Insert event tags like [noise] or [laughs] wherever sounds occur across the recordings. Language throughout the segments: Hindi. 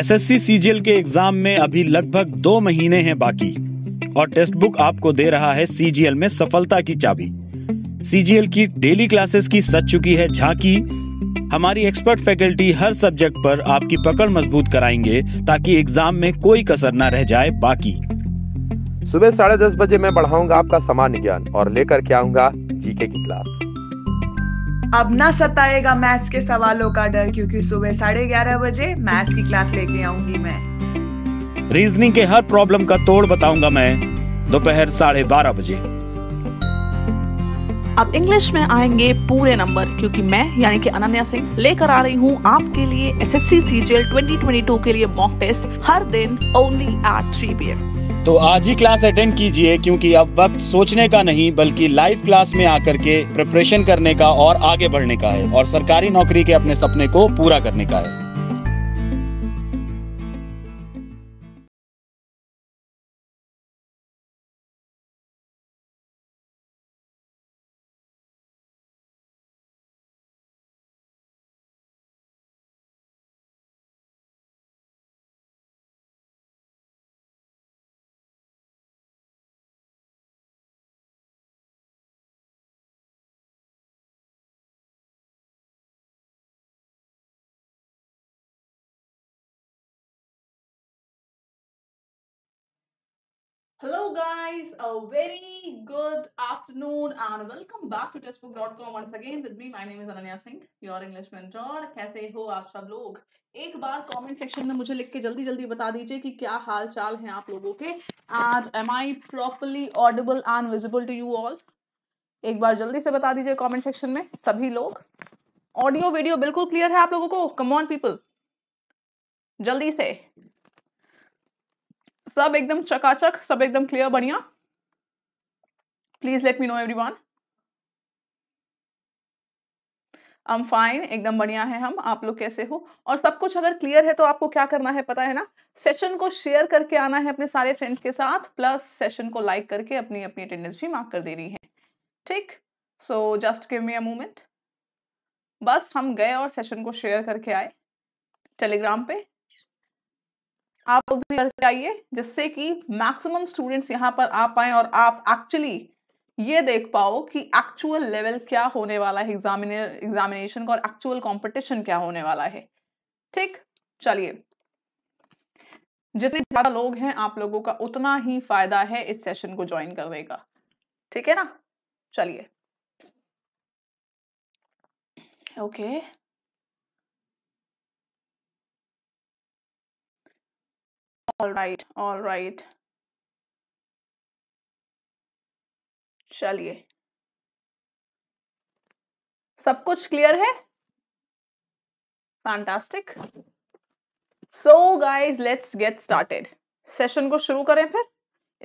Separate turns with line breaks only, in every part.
एसएससी सीजीएल के एग्जाम में अभी लगभग दो महीने हैं बाकी और टेक्स्ट बुक आपको दे रहा है सीजीएल में सफलता की चाबी सीजीएल की डेली क्लासेस की सच चुकी है झांकी हमारी एक्सपर्ट फैकल्टी हर सब्जेक्ट पर आपकी पकड़ मजबूत कराएंगे ताकि एग्जाम में कोई कसर ना रह जाए बाकी सुबह साढ़े दस बजे मैं बढ़ाऊंगा आपका सामान्य ज्ञान और लेकर के आऊंगा जीके की क्लास
अब ना सताएगा मैथ्स के सवालों का डर क्योंकि सुबह साढ़े ग्यारह बजे मैथ्स की क्लास लेके आऊंगी मैं
रीजनिंग के हर प्रॉब्लम का तोड़ बताऊंगा मैं दोपहर साढ़े बारह बजे
अब इंग्लिश में आएंगे पूरे नंबर क्योंकि मैं यानी कि अनन्या सिंह लेकर आ रही हूँ आपके लिए S S C C G L twenty twenty two के लिए मॉक टेस्ट हर दिन only at three P M
तो आज ही क्लास अटेंड कीजिए क्योंकि अब वक्त सोचने का नहीं बल्कि लाइव क्लास में आकर के प्रिपरेशन करने का और आगे बढ़ने का है और सरकारी नौकरी के अपने सपने को पूरा करने का है
Hello guys, a very good afternoon and welcome back to testbook.com once again with me. My name is Ananya Singh, your English mentor. कैसे हो आप सब लोग एक बार कमेंट सेक्शन में मुझे लिख के जल्दी जल्दी बता दीजिए कि क्या हाल चाल है आप लोगों के and am I properly audible and visible to you all एक बार जल्दी से बता दीजिए कमेंट सेक्शन में सभी लोग ऑडियो वीडियो बिल्कुल क्लियर है आप लोगों को कम ऑन पीपल जल्दी से सब एकदम चकाचक सब एकदम क्लियर बढ़िया please let me know everyone am fine एकदम बढ़िया है हम आप लोग कैसे हो और सब कुछ अगर क्लियर है तो आपको क्या करना है पता है ना सेशन को शेयर करके आना है अपने सारे फ्रेंड्स के साथ प्लस सेशन को लाइक करके अपनी अपनी अटेंडेंस भी मार्क कर दे रही है ठीक so just give me a moment बस हम गए और सेशन को शेयर करके आए टेलीग्राम पे आप लोग भी करके आइए जिससे कि मैक्सिमम स्टूडेंट्स यहाँ पर आ पाए और आप एक्चुअली ये देख पाओ कि एक्चुअल लेवल क्या होने वाला है एग्जामिनेशन का और एक्चुअल कॉम्पिटिशन क्या होने वाला है ठीक चलिए जितने ज्यादा लोग हैं आप लोगों का उतना ही फायदा है इस सेशन को ज्वाइन करने का ठीक है ना चलिए okay okay.
All right all right चलिए
सब कुछ क्लियर है fantastic so guys let's get started session को शुरू करें फिर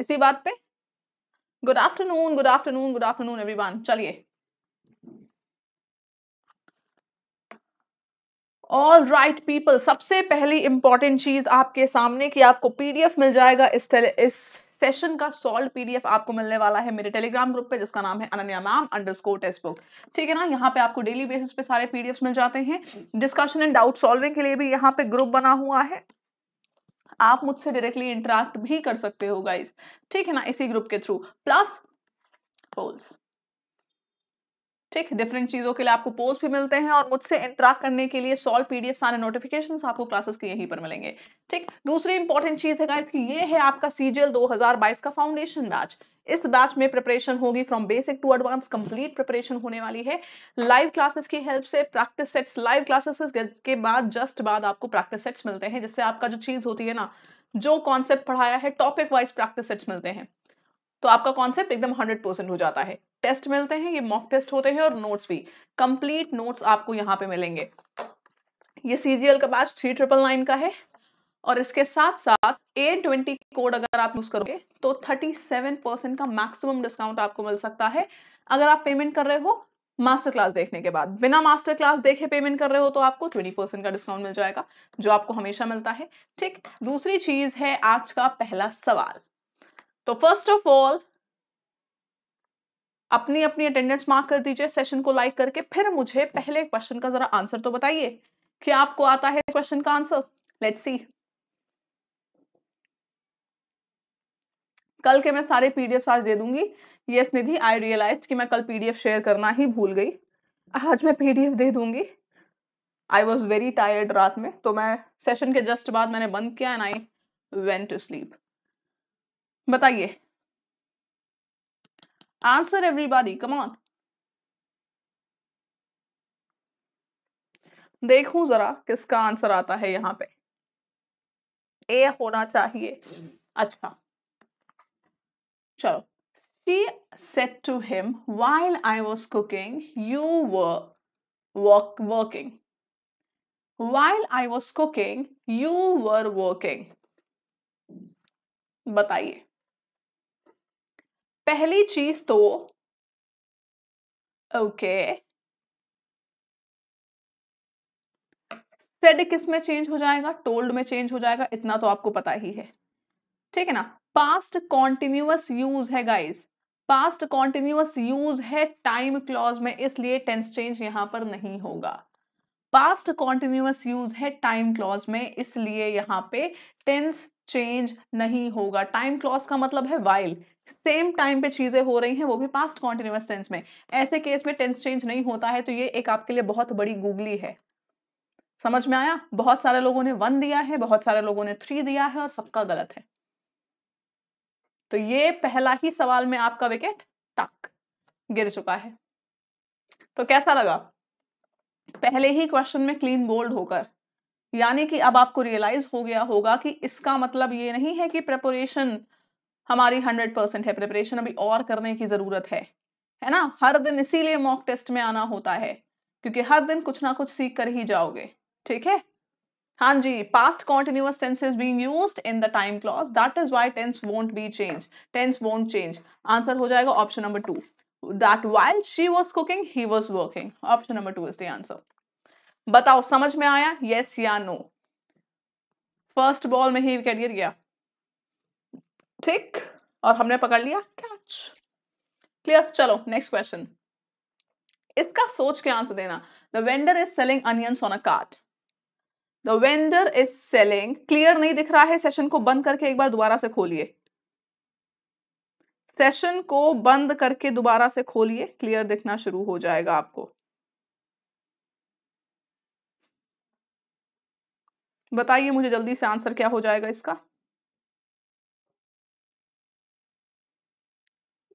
इसी बात पे good afternoon good afternoon good afternoon everyone चलिए ऑल राइट पीपल सबसे पहली इंपॉर्टेंट चीज आपके सामने कि आपको पीडीएफ मिल जाएगा इस टेले इस सेशन का सॉल्व पीडीएफ आपको मिलने वाला है मेरे टेलीग्राम ग्रुप पे जिसका नाम है Ananya ma'am underscore test book ठीक है ना यहाँ पे आपको डेली बेसिस पे सारे पीडीएफ मिल जाते हैं डिस्कशन एंड डाउट सॉल्विंग के लिए भी यहाँ पे ग्रुप बना हुआ है आप मुझसे डायरेक्टली इंटरेक्ट भी कर सकते हो गाइज ठीक है ना इसी ग्रुप के थ्रू प्लस पोल्स ठीक डिफरेंट चीज़ों के लिए आपको पोस्ट भी मिलते हैं और मुझसे इंटरेक्ट करने के लिए सॉल्व पीडीएफ सारे नोटिफिकेशन आपको क्लासेस के यहीं पर मिलेंगे ठीक दूसरी इंपॉर्टेंट चीज़ है कि ये है आपका सीजीएल 2022 का फाउंडेशन बैच इस बैच में प्रिपरेशन होगी from basic to advance complete preparation होने वाली है लाइव क्लासेस की हेल्प से प्रैक्टिस सेट्स लाइव क्लासेस के बाद जस्ट बाद आपको प्रैक्टिस सेट्स मिलते हैं जिससे आपका जो चीज़ होती है ना जो कॉन्सेप्ट पढ़ाया है टॉपिक वाइज प्रैक्टिस सेट्स मिलते हैं तो आपका कॉन्सेप्ट एकदम हंड्रेड परसेंट हो जाता है टेस्ट मिलते हैं ये मॉक टेस्ट होते हैं और नोट्स भी कंप्लीट नोट्स आपको यहाँ पे मिलेंगे ये सी का बैच थ्री ट्रिपल नाइन का है और इसके साथ साथ ए ट्वेंटी कोड अगर आप यूज़ करोगे तो थर्टी सेवन परसेंट का मैक्सिमम डिस्काउंट आपको मिल सकता है अगर आप पेमेंट कर रहे हो मास्टर क्लास देखने के बाद बिना मास्टर क्लास देखे पेमेंट कर रहे हो तो आपको ट्वेंटी परसेंट का डिस्काउंट मिल जाएगा जो आपको हमेशा मिलता है ठीक दूसरी चीज़ है आज का पहला सवाल तो फर्स्ट ऑफ ऑल अपनी अपनी अटेंडेंस मार्क कर दीजिए सेशन को लाइक करके फिर मुझे पहले क्वेश्चन का जरा आंसर तो बताइए कि आपको आता है क्वेश्चन का आंसर लेट्स सी कल के मैं सारे पीडीएफ आज दे दूंगी यस निधि आई रियलाइज कि मैं कल पीडीएफ शेयर करना ही भूल गई आज मैं पीडीएफ दे दूंगी आई वॉज वेरी टायर्ड रात में तो मैं सेशन के जस्ट बाद मैंने बंद किया and I went to sleep बताइए आंसर एवरीबॉडी कम ऑन देखू जरा किसका आंसर आता है यहां पे ए होना चाहिए अच्छा चलो she said to him while I was cooking you work working while I was cooking you were working बताइए पहली चीज तो ओके सेड किस में चेंज हो जाएगा टोल्ड में चेंज हो जाएगा इतना तो आपको पता ही है ठीक है ना पास्ट कॉन्टिन्यूस यूज है गाइस पास्ट कॉन्टिन्यूस यूज है टाइम क्लॉज में इसलिए टेंस चेंज यहां पर नहीं होगा पास्ट कॉन्टिन्यूस यूज है टाइम क्लॉज में इसलिए यहां पे टेंस चेंज नहीं होगा टाइम क्लॉज का मतलब है वाइल सेम टाइम पे चीज़ें हो रही हैं वो भी पास्ट कॉन्टिन्यूस टेंस में ऐसे केस में टेंस चेंज नहीं होता है तो ये एक आपके लिए बहुत बड़ी गूगली है समझ में आया बहुत सारे लोगों ने वन दिया है बहुत सारे लोगों ने थ्री दिया है और सबका गलत है तो ये पहला ही सवाल में आपका विकेट टक गिर चुका है तो कैसा लगा पहले ही क्वेश्चन में क्लीन बोल्ड होकर यानी कि अब आपको रियलाइज हो गया होगा कि इसका मतलब ये नहीं है कि प्रेपोरेशन हमारी हंड्रेड परसेंट है प्रिपरेशन अभी और करने की ज़रूरत है है ना हर दिन इसीलिए मॉक टेस्ट में आना होता है क्योंकि हर दिन कुछ ना कुछ सीख कर ही जाओगे ठीक है हाँ जी past continuous tense is being used in the time clause that is why tense won't be change tense won't change answer हो जाएगा option number two that while she was cooking he was working option number two is the answer बताओ समझ में आया यस या नो फर्स्ट बॉल में ही विकेट गिर गया ठीक और हमने पकड़ लिया कैच क्लियर चलो नेक्स्ट क्वेश्चन इसका सोच के आंसर देना the vendor is selling onion on a cart the vendor is selling clear नहीं दिख रहा है सेशन को बंद करके एक बार दोबारा से खोलिए सेशन को बंद करके दोबारा से खोलिए क्लियर दिखना शुरू हो जाएगा आपको
बताइए मुझे जल्दी से आंसर क्या हो जाएगा इसका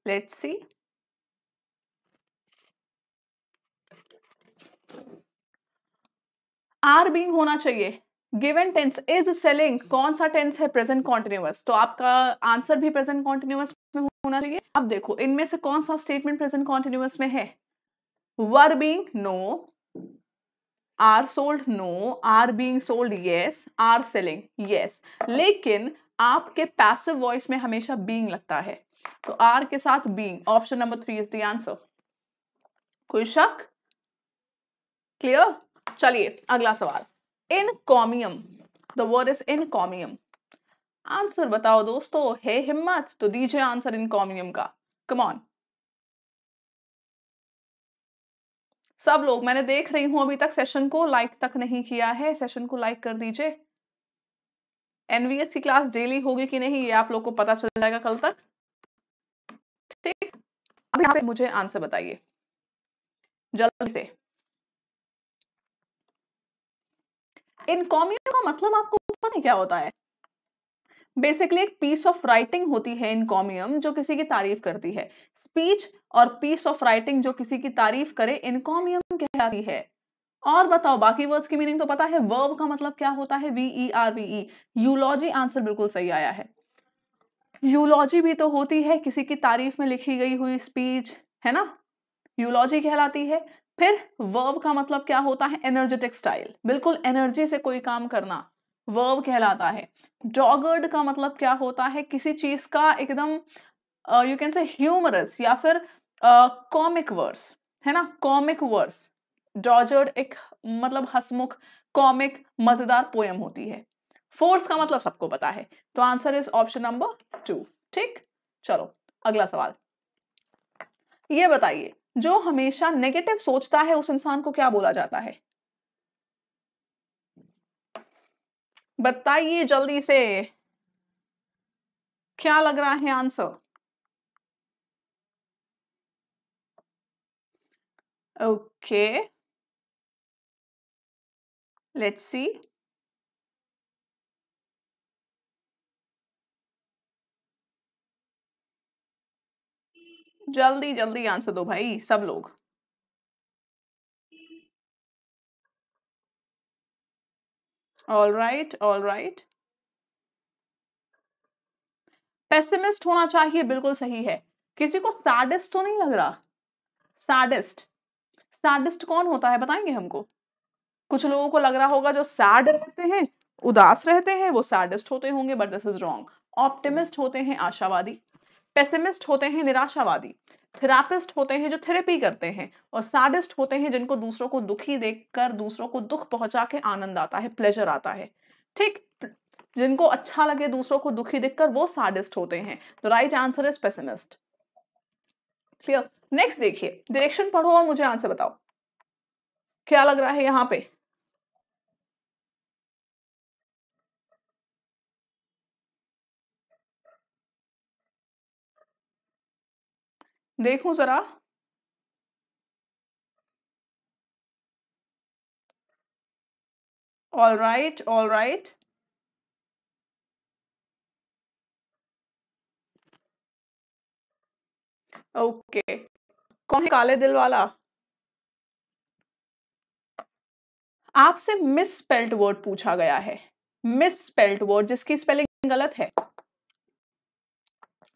Let's see. आर बींग होना चाहिए गिवन टेंस इज सेलिंग कौन सा टेंस है प्रेजेंट कॉन्टिन्यूअस तो आपका आंसर भी प्रेजेंट कॉन्टिन्यूअस में होना चाहिए अब देखो इनमें से कौन सा स्टेटमेंट प्रेजेंट कॉन्टिन्यूअस में है were being no are sold no are being sold yes are selling yes लेकिन आपके पैसिव वॉइस में हमेशा बींग लगता है तो आर के साथ be option number three is the answer कोई शक क्लियर चलिए अगला सवाल encomium the word is encomium answer बताओ दोस्तों हे हिम्मत तो दीजिए आंसर इन कॉमियम का कमॉन सब लोग मैंने देख रही हूं अभी तक सेशन को लाइक तक नहीं किया है सेशन को लाइक कर दीजिए एनवीएस की क्लास डेली होगी कि नहीं ये आप लोग को पता चल जाएगा कल तक ठीक अब यहां पे मुझे आंसर बताइए जल्दी से इनकॉमिया का मतलब आपको पता है क्या होता है बेसिकली एक पीस ऑफ राइटिंग होती है इनकॉमियम जो किसी की तारीफ करती है स्पीच और पीस ऑफ राइटिंग जो किसी की तारीफ करे इनकॉमियम कहलाती है और बताओ बाकी वर्ड्स की मीनिंग तो पता है वर्व का मतलब क्या होता है वीई आर वीई यूलॉजी आंसर बिल्कुल सही आया है यूलॉजी भी तो होती है किसी की तारीफ में लिखी गई हुई स्पीच है ना यूलॉजी कहलाती है फिर वर्व का मतलब क्या होता है एनर्जेटिक स्टाइल बिल्कुल एनर्जी से कोई काम करना वर्व कहलाता है डॉगर्ड का मतलब क्या होता है किसी चीज का एकदम यू कैन से ह्यूमरस या फिर कॉमिक uh, वर्स है ना कॉमिक वर्स डॉजर्ड एक मतलब हसमुख कॉमिक मजेदार पोएम होती है फोर्स का मतलब सबको पता है तो answer is option number two ठीक चलो अगला सवाल ये बताइए जो हमेशा नेगेटिव सोचता है उस इंसान को क्या बोला जाता है बताइए जल्दी से क्या लग रहा है आंसर
ओके लेट्स सी जल्दी जल्दी आंसर दो भाई सब लोग
all right all right pessimist होना चाहिए बिल्कुल सही है किसी को सैडिस्ट तो नहीं लग रहा सैडिस्ट सैडिस्ट कौन होता है बताएंगे हमको कुछ लोगों को लग रहा होगा जो सैड रहते हैं उदास रहते हैं वो सैडिस्ट होते होंगे but this is wrong optimist होते हैं आशावादी पेसिमिस्ट होते हैं निराशावादी थेरापिस्ट होते हैं जो थेरेपी करते हैं और सैडिस्ट होते हैं जिनको दूसरों को दुखी देखकर दूसरों को दुख पहुंचा के आनंद आता है प्लेजर आता है ठीक जिनको अच्छा लगे दूसरों को दुखी देखकर वो सैडिस्ट होते हैं तो right answer is pessimist clear next देखिए डायरेक्शन पढ़ो और मुझे आंसर बताओ क्या लग रहा है यहाँ पे
देखूं जरा all right all right okay कौन है काले दिल वाला
आपसे मिस स्पेल्ट वर्ड पूछा गया है मिस स्पेल्ट वर्ड जिसकी स्पेलिंग गलत है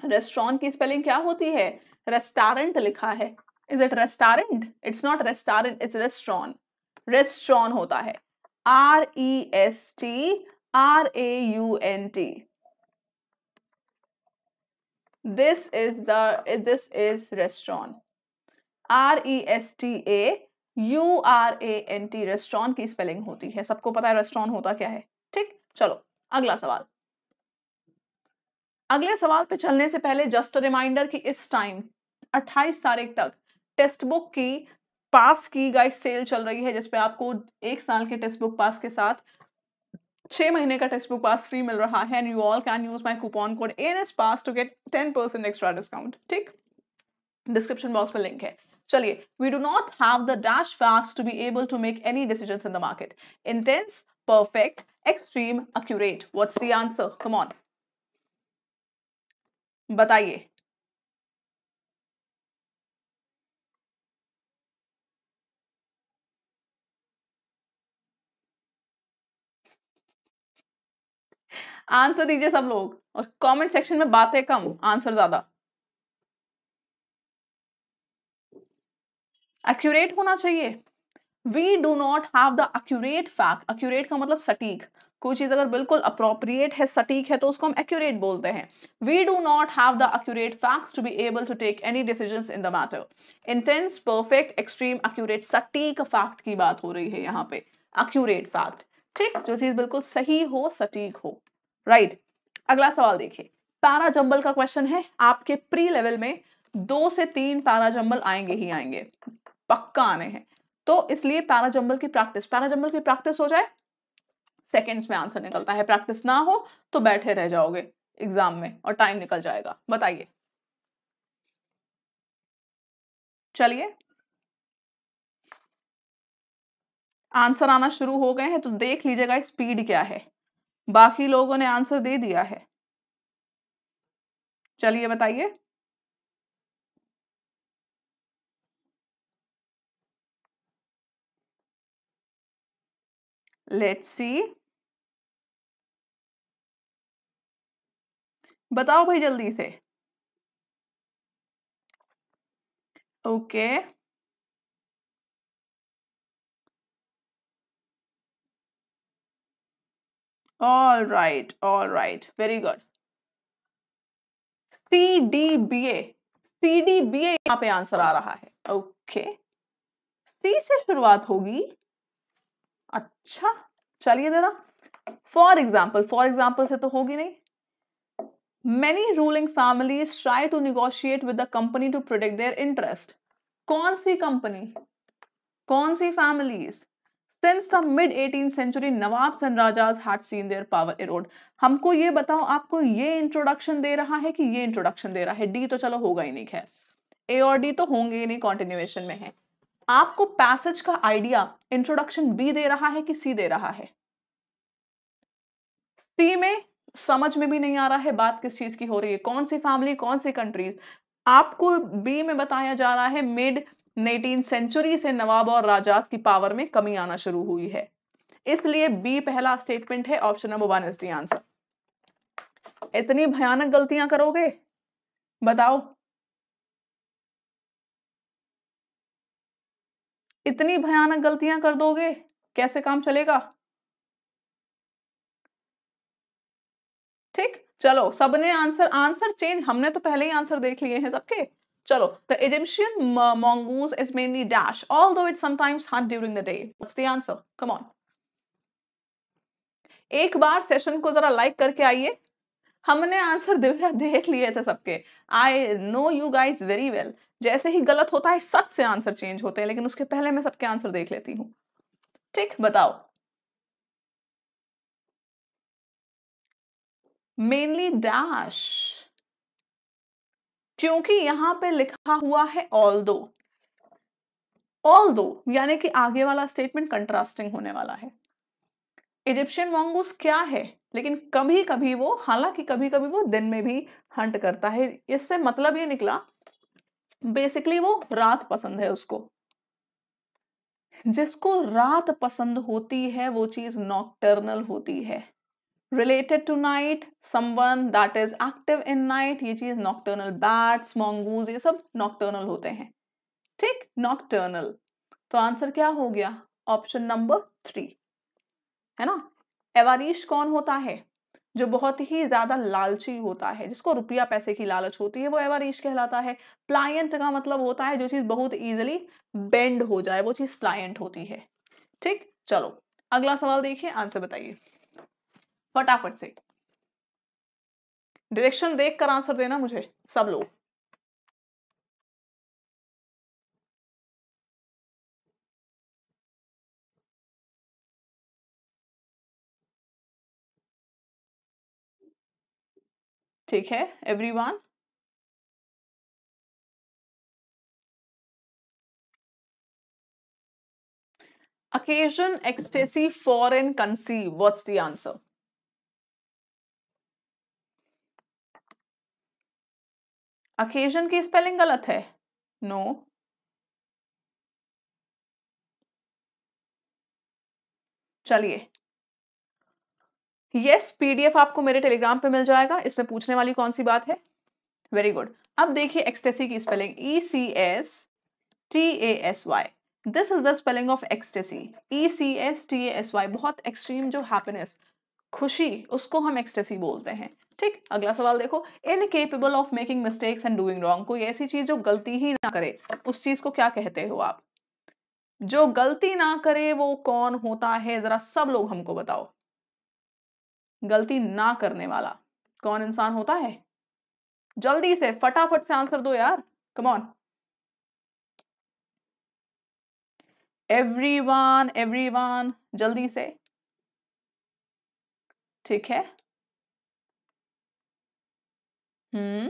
रेस्टोरेंट की स्पेलिंग क्या होती है रेस्टोरेंट लिखा है is it restaurant it's not restaurant it's restaurant restaurant होता है R E S T R A U N T this is the this is restaurant R E S T A U R A N T restaurant की स्पेलिंग होती है सबको पता है रेस्टोरेंट होता क्या है ठीक चलो अगला सवाल अगले सवाल पे चलने से पहले जस्ट रिमाइंडर कि इस टाइम 28 तारीख तक टेस्ट बुक की पास की गाइस सेल चल रही है जिसपे आपको एक साल के टेस्ट बुक पास के साथ छः महीने का टेस्ट बुक पास फ्री मिल रहा है and you all can use my coupon code N S pass to get ten percent extra discount ठीक डिस्क्रिप्शन बॉक्स में लिंक है चलिए we do not have the dash facts to be able to make any decision in the market intense perfect extreme accurate what's the answer come on बताइए आंसर दीजिए सब लोग और कमेंट सेक्शन में बातें कम आंसर ज्यादा एक्यूरेट होना चाहिए we do not have the accurate fact accurate का मतलब सटीक कोई चीज़ अगर बिल्कुल अप्रोप्रिएट है सटीक है तो उसको हम एक्यूरेट बोलते हैं we do not have the accurate facts to be able to take any decision in the matter intense perfect extreme accurate सटीक फैक्ट की बात हो रही है यहाँ पे एक्यूरेट फैक्ट ठीक जो चीज़ बिल्कुल सही हो सटीक हो राइट right. अगला सवाल देखिए पैरा जंबल का क्वेश्चन है आपके प्री लेवल में दो से तीन पैरा जंबल आएंगे ही आएंगे पक्का आने हैं तो इसलिए पैरा जंबल की प्रैक्टिस पैरा जंबल की प्रैक्टिस हो जाए सेकेंड्स में आंसर निकलता है प्रैक्टिस ना हो तो बैठे रह जाओगे एग्जाम में और टाइम निकल जाएगा बताइए चलिए आंसर आना शुरू हो गए हैं तो देख लीजिएगा स्पीड क्या है बाकी लोगों ने आंसर दे दिया है चलिए बताइए
लेट्स सी बताओ भाई जल्दी से okay all right all right very good
C D B A C D B A यहां पर पे आंसर आ रहा है ओके सी से शुरुआत होगी अच्छा चलिए जरा फॉर एग्जाम्पल फॉर एग्जाम्पल से तो होगी नहीं many ruling families try to negotiate with the company to protect their interest कौन सी कंपनी कौन सी families since the mid eighteen century nawab and rajas had seen their power erode हमको ये बताओ आपको ये इंट्रोडक्शन दे रहा है कि ये इंट्रोडक्शन दे रहा है डी तो चलो होगा ही नहीं खैर ए और डी तो होंगे ही नहीं कॉन्टिन्यूएशन में है आपको पैसेज का आइडिया इंट्रोडक्शन बी दे रहा है कि सी दे रहा है सी में समझ में भी नहीं आ रहा है बात किस चीज़ की हो रही है कौन सी फैमिली कौन सी कंट्रीज आपको बी में बताया जा रहा है मिड नाइनटीन सेंचुरी से नवाब और राजाज की पावर में कमी आना शुरू हुई है इसलिए बी पहला स्टेटमेंट है option number one is the answer इतनी भयानक गलतियां करोगे बताओ इतनी भयानक गलतियां कर दोगे कैसे काम चलेगा ठीक चलो सबने आंसर आंसर चेंज हमने तो पहले ही आंसर देख लिए हैं सबके चलो the Egyptian mongoose is mainly dash although it sometimes hunt during the day what's the answer come on एक बार सेशन को जरा लाइक करके आइए हमने आंसर देख लिए थे सबके I know you guys very well जैसे ही गलत होता है सच से आंसर चेंज होते हैं लेकिन उसके पहले मैं सबके आंसर देख लेती हूँ ठीक बताओ मेनली डैश क्योंकि यहां पे लिखा हुआ है ऑल दो ऑल दो यानी कि आगे वाला स्टेटमेंट कंट्रास्टिंग होने वाला है इजिप्शियन मॉन्गूस क्या है लेकिन कभी कभी वो हालांकि कभी कभी वो दिन में भी हंट करता है इससे मतलब ये निकला बेसिकली वो रात पसंद है उसको जिसको रात पसंद होती है वो चीज नॉकटर्नल होती है related to night someone that is active in night ये चीज नॉक्टर्नल बैट्स मोंगूज ये सब नॉक्टर्नल होते हैं ठीक नॉक्टर्नल तो आंसर क्या हो गया ऑप्शन नंबर थ्री है ना एवारीश कौन होता है जो बहुत ही ज्यादा लालची होता है जिसको रुपया पैसे की लालच होती है वो एवारीश कहलाता है प्लायंट का मतलब होता है जो चीज बहुत इजिली बेंड हो जाए वो चीज प्लायंट होती है ठीक चलो अगला सवाल देखिए आंसर बताइए फटाफट से डायरेक्शन देखकर आंसर
देना मुझे सब लोग
ठीक है everyone
occasion ecstasy foreign conceive what's the answer occasion की स्पेलिंग गलत है नो no. चलिए यस पीडीएफ आपको मेरे टेलीग्राम पे मिल जाएगा इसमें पूछने वाली कौन सी बात है वेरी गुड अब देखिए एक्सटेसी की spelling E C S T A S Y this is the spelling of ecstasy E C S T A S Y बहुत एक्सट्रीम जो हैप्पीनेस खुशी उसको हम एक्सटेसी बोलते हैं ठीक अगला सवाल देखो incapable of making mistakes and doing wrong कोई ऐसी चीज जो गलती ही ना करे उस चीज को क्या कहते हो आप जो गलती ना करे वो कौन होता है जरा सब लोग हमको बताओ गलती ना करने वाला कौन इंसान होता है जल्दी से फटाफट से आंसर दो यार come on everyone everyone जल्दी से ठीक है Hmm?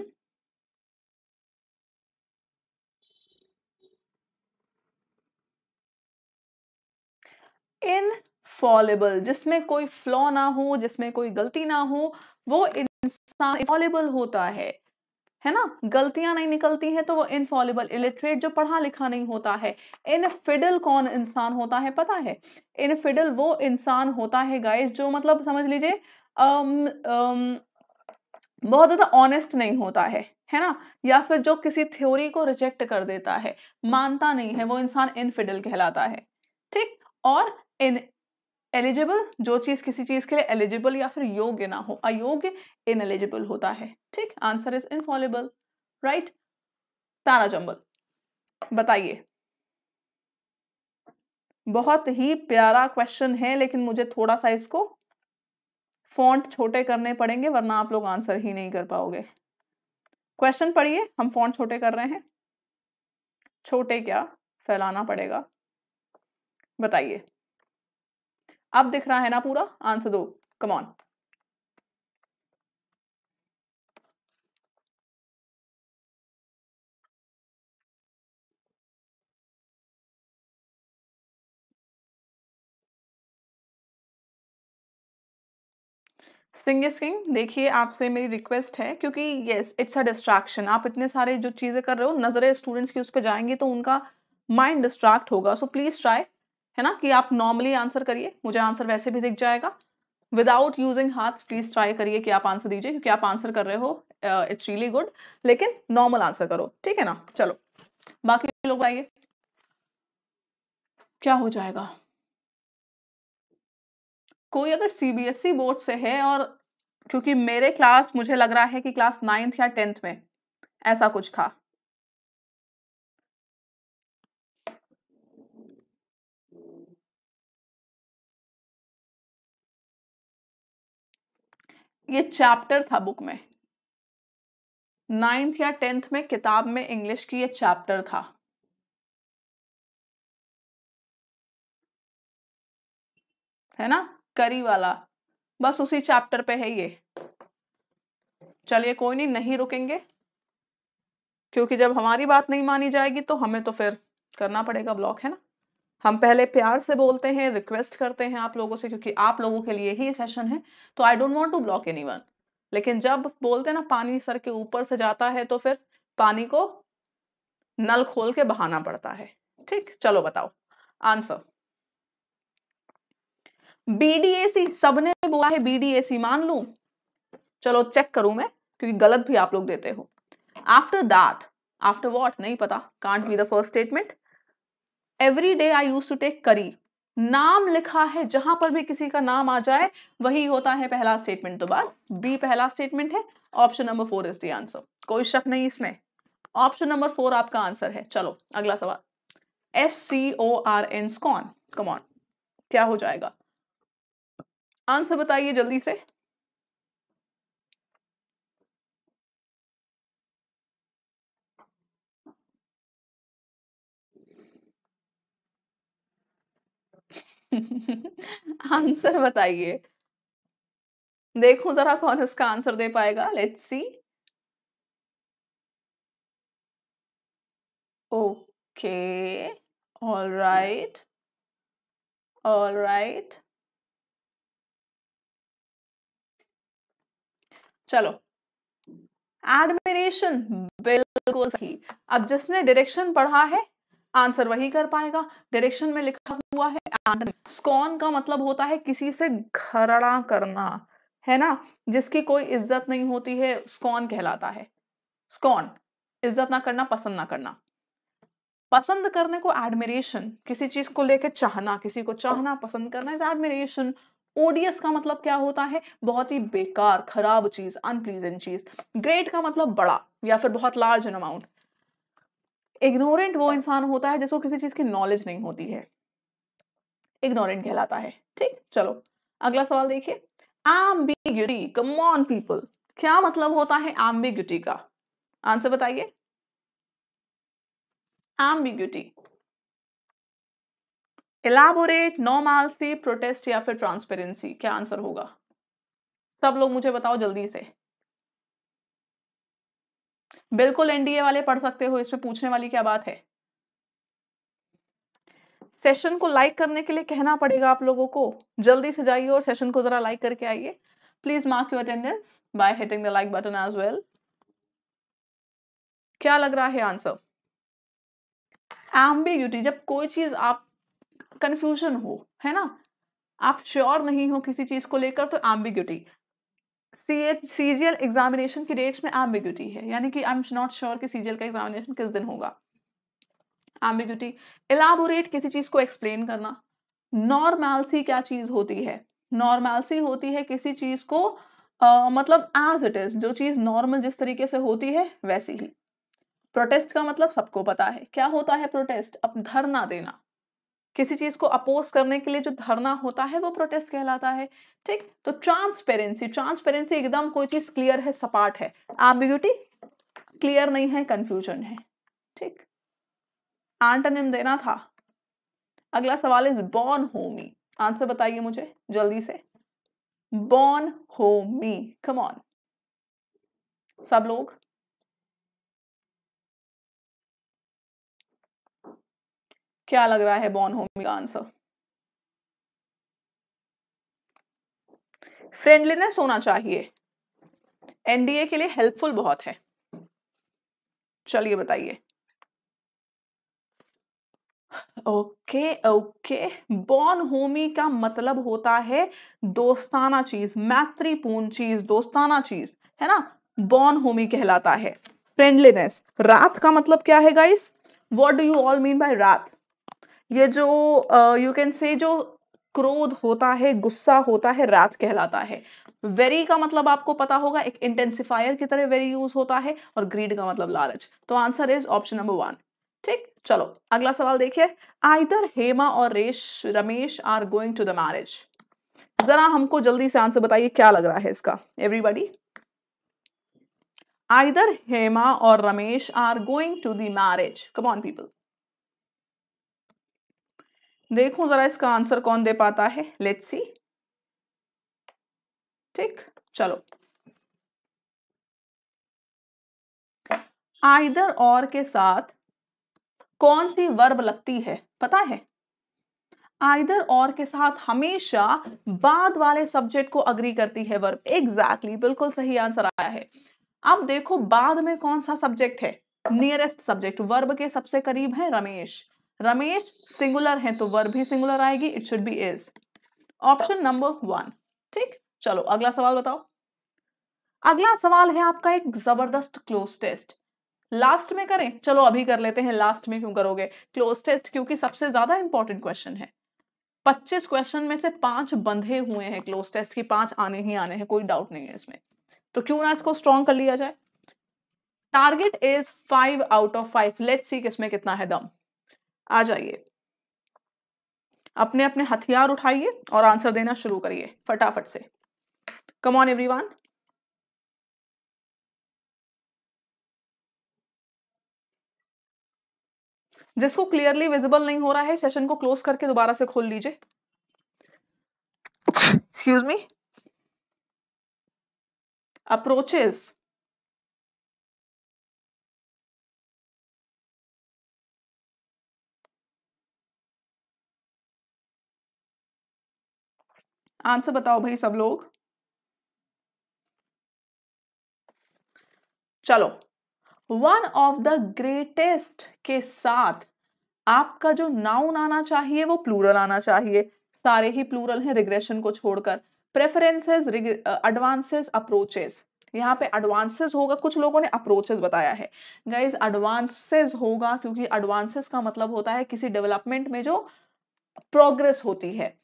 इनफॉलेबल जिसमें कोई फ्लॉ ना हो जिसमें कोई गलती ना हो वो इंसान इनफॉलेबल होता है है ना गलतियां नहीं निकलती हैं तो वो इनफॉलेबल इलिटरेट जो पढ़ा लिखा नहीं होता है इनफिडल कौन इंसान होता है पता है इनफिडल वो इंसान होता है गाइस जो मतलब समझ लीजिए बहुत ज़्यादा ऑनेस्ट नहीं होता है है ना या फिर जो किसी थ्योरी को रिजेक्ट कर देता है मानता नहीं है वो इंसान इनफिडल कहलाता है ठीक और इन एलिजिबल जो चीज़ किसी चीज़ के लिए एलिजिबल या फिर योग्य ना हो अयोग्य इन एलिजिबल होता है ठीक आंसर इज इनफॉलेबल राइट तारा चंबल बताइए बहुत ही प्यारा क्वेश्चन है लेकिन मुझे थोड़ा सा इसको फॉन्ट छोटे करने पड़ेंगे वरना आप लोग आंसर ही नहीं कर पाओगे क्वेश्चन पढ़िए हम फॉन्ट छोटे कर रहे हैं छोटे क्या फैलाना पड़ेगा बताइए अब दिख रहा है ना पूरा आंसर दो कमॉन सिंग सिंग देखिए आपसे मेरी रिक्वेस्ट है क्योंकि येस इट्स अ डिस्ट्रैक्शन आप इतने सारे जो चीज़ें कर रहे हो नज़रें स्टूडेंट्स की उस पर जाएंगी तो उनका माइंड डिस्ट्रैक्ट होगा सो प्लीज़ ट्राई है ना कि आप नॉर्मली आंसर करिए मुझे आंसर वैसे भी दिख जाएगा विदाउट यूजिंग हाथ प्लीज़ ट्राई करिए कि आप आंसर दीजिए क्योंकि आप आंसर कर रहे हो इट्स रियली गुड लेकिन नॉर्मल आंसर करो ठीक है ना चलो बाकी लोग आइए क्या हो जाएगा कोई अगर सीबीएसई e बोर्ड से है और क्योंकि मेरे क्लास मुझे लग रहा है कि क्लास नाइन्थ या टेंथ में ऐसा कुछ था ये चैप्टर था बुक में नाइन्थ या टेंथ में किताब में इंग्लिश की ये चैप्टर था है ना करी वाला बस उसी चैप्टर पे है ये चलिए कोई नहीं नहीं रुकेंगे क्योंकि जब हमारी बात नहीं मानी जाएगी तो हमें तो फिर करना पड़ेगा ब्लॉक है ना हम पहले प्यार से बोलते हैं रिक्वेस्ट करते हैं आप लोगों से क्योंकि आप लोगों के लिए ही सेशन है तो I don't want to block anyone लेकिन जब बोलते हैं ना पानी सर के ऊपर से जाता है तो फिर पानी को नल खोल के बहाना पड़ता है ठीक चलो बताओ आंसर बीडीएसी सबने बोला है बीडीएसी मान लू चलो चेक करूं मैं क्योंकि गलत भी आप लोग देते हो आफ्टर दैट आफ्टर वॉट नहीं पता can't be the first statement every day I used to take curry नाम लिखा है जहां पर भी किसी का नाम आ जाए वही होता है पहला स्टेटमेंट तो बाद बी पहला स्टेटमेंट है option number four is the answer कोई शक नहीं इसमें ऑप्शन नंबर फोर आपका आंसर है चलो अगला सवाल S C O R N scorn come on क्या हो जाएगा आंसर बताइए जल्दी से [laughs] आंसर बताइए देखूं जरा कौन इसका आंसर दे पाएगा let's see
okay all right all right
चलो एडमिरेशन बिल्कुल सही अब जिसने डायरेक्शन पढ़ा है आंसर वही कर पाएगा डायरेक्शन में लिखा हुआ है स्कॉन का मतलब होता है किसी से घरड़ा करना है ना जिसकी कोई इज्जत नहीं होती है स्कॉन कहलाता है स्कॉन इज्जत ना करना पसंद ना करना पसंद करने को एडमिरेशन किसी चीज को लेके चाहना किसी को चाहना पसंद करना इज एडमिरेशन ओडियस का मतलब क्या होता है बहुत ही बेकार खराब चीज अनप्लीजेंट चीज ग्रेट का मतलब बड़ा या फिर बहुत लार्ज एन अमाउंट इग्नोरेंट वो इंसान होता है जिसको किसी चीज की नॉलेज नहीं होती है इग्नोरेंट कहलाता है ठीक चलो अगला सवाल देखिए एम्बिग्यूटी कमॉन पीपल क्या मतलब होता है एम्बिग्यूटी का आंसर बताइए एम्बिग्यूटी इलाबोरेट नॉमालसी प्रोटेस्ट या फिर ट्रांसपेरेंसी क्या आंसर होगा सब लोग मुझे बताओ जल्दी से बिल्कुल एनडीए वाले पढ़ सकते हो इसमें पूछने वाली क्या बात है सेशन को लाइक करने के लिए कहना पड़ेगा आप लोगों को जल्दी से जाइए और सेशन को जरा लाइक करके आइए please mark you attendance by hitting the like button as well क्या लग रहा है आंसर एम्बिग्यूटी जब कोई चीज आप कंफ्यूजन हो है ना आप श्योर नहीं हो किसी चीज को लेकर तो ambiguity C H C G L examination की डेट्स में एम्बिग्यूटी है यानी कि आई एम नॉट श्योर कि सी जी एल का एग्जामिनेशन किस दिन होगा एम्बिग्यूटी एलाबोरेट किसी चीज को एक्सप्लेन करना नॉर्मैलसी क्या चीज होती है नॉर्मैलसी होती है किसी चीज को uh, मतलब एज इट इज जो चीज नॉर्मल जिस तरीके से होती है वैसी ही प्रोटेस्ट का मतलब सबको पता है क्या होता है प्रोटेस्ट अब धरना देना किसी चीज को अपोज करने के लिए जो धरना होता है वो प्रोटेस्ट कहलाता है ठीक तो ट्रांसपेरेंसी ट्रांसपेरेंसी एकदम कोई चीज क्लियर है सपाट है एम्बिग्यूटी क्लियर नहीं है कंफ्यूजन है ठीक एंटोनिम देना था अगला सवाल इज बॉर्न होमी आंसर बताइए मुझे जल्दी से बॉर्न होमी कम ऑन सब लोग क्या लग रहा है बॉन होमी का आंसर फ्रेंडलीनेस होना चाहिए एनडीए के लिए हेल्पफुल बहुत है चलिए बताइए ओके ओके बॉन होमी का मतलब होता है दोस्ताना चीज मैत्रीपूर्ण चीज दोस्ताना चीज है ना बॉन होमी कहलाता है फ्रेंडलीनेस रात का मतलब क्या है guys what do you all mean by रात ये जो यू कैन से जो क्रोध होता है गुस्सा होता है रात कहलाता है वेरी का मतलब आपको पता होगा एक इंटेंसिफायर की तरह वेरी यूज होता है और ग्रीड का मतलब लालच तो answer is option number one ठीक चलो अगला सवाल देखिए आइदर हेमा और रेश Ramesh are going to the marriage जरा हमको जल्दी से आंसर बताइए क्या लग रहा है इसका everybody either Hema or Ramesh are going to the marriage come on people देखूं जरा इसका आंसर कौन दे पाता है लेट्स सी ठीक चलो आइदर और के साथ कौन सी वर्ब लगती है पता है आइदर और के साथ हमेशा बाद वाले सब्जेक्ट को अग्री करती है वर्ब एग्जैक्टली exactly, बिल्कुल सही आंसर आया है अब देखो बाद में कौन सा सब्जेक्ट है नियरेस्ट सब्जेक्ट वर्ब के सबसे करीब है रमेश रमेश सिंगुलर है तो वर्ब भी सिंगुलर आएगी it should be is option number one ठीक चलो अगला सवाल बताओ अगला सवाल है आपका एक जबरदस्त क्लोज टेस्ट लास्ट में करें चलो अभी कर लेते हैं लास्ट में क्यों करोगे क्लोज टेस्ट क्योंकि सबसे ज्यादा इंपॉर्टेंट क्वेश्चन है 25 क्वेश्चन में से पांच बंधे हुए हैं क्लोज टेस्ट की पांच आने ही आने हैं कोई डाउट नहीं है इसमें तो क्यों ना इसको स्ट्रॉन्ग कर लिया जाए target is five out of five let see किसमें कितना है दम आ जाइए अपने अपने हथियार उठाइए और आंसर देना शुरू करिए फटाफट से कम ऑन एवरीवन जिसको क्लियरली विजिबल नहीं हो रहा है सेशन को क्लोज करके दोबारा से खोल लीजिए एक्सक्यूज मी अप्रोचेस
आंसर बताओ भाई सब
लोग चलो वन ऑफ द ग्रेटेस्ट के साथ आपका जो नाउन आना चाहिए वो प्लूरल आना चाहिए सारे ही प्लूरल हैं रिग्रेशन को छोड़कर प्रेफरेंसेस एडवांसेस अप्रोचेस यहाँ पे एडवांसेस होगा कुछ लोगों ने अप्रोचेस बताया है गाइज एडवांसेस होगा क्योंकि एडवांसेस का मतलब होता है किसी डेवलपमेंट में जो प्रोग्रेस होती है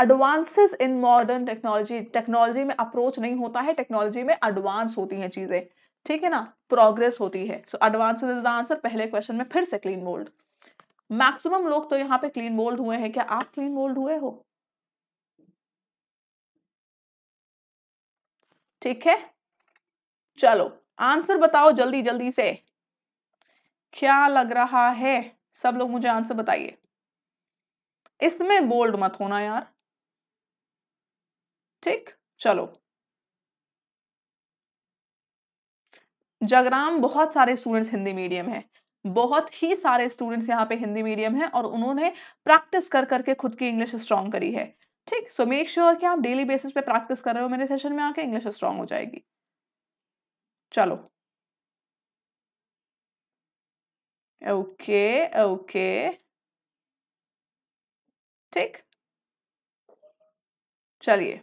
advances in modern technology technology में अप्रोच नहीं होता है टेक्नोलॉजी में एडवांस होती हैं चीज़ें ठीक है ना प्रोग्रेस होती है so advance is the answer पहले क्वेश्चन में फिर से क्लीन बोल्ड मैक्सिमम लोग तो यहाँ पे क्लीन बोल्ड हुए हैं क्या आप क्लीन बोल्ड हुए हो ठीक है चलो आंसर बताओ जल्दी जल्दी से क्या लग रहा है सब लोग मुझे आंसर बताइए इसमें बोल्ड मत होना यार ठीक चलो जगराम बहुत सारे स्टूडेंट्स हिंदी मीडियम है बहुत ही सारे स्टूडेंट्स यहाँ पे हिंदी मीडियम है और उन्होंने प्रैक्टिस कर करके खुद की इंग्लिश स्ट्रांग करी है ठीक सो मेक श्योर कि आप डेली बेसिस पे प्रैक्टिस कर रहे हो मेरे सेशन में आके इंग्लिश स्ट्रांग हो जाएगी चलो ओके ओके
ठीक चलिए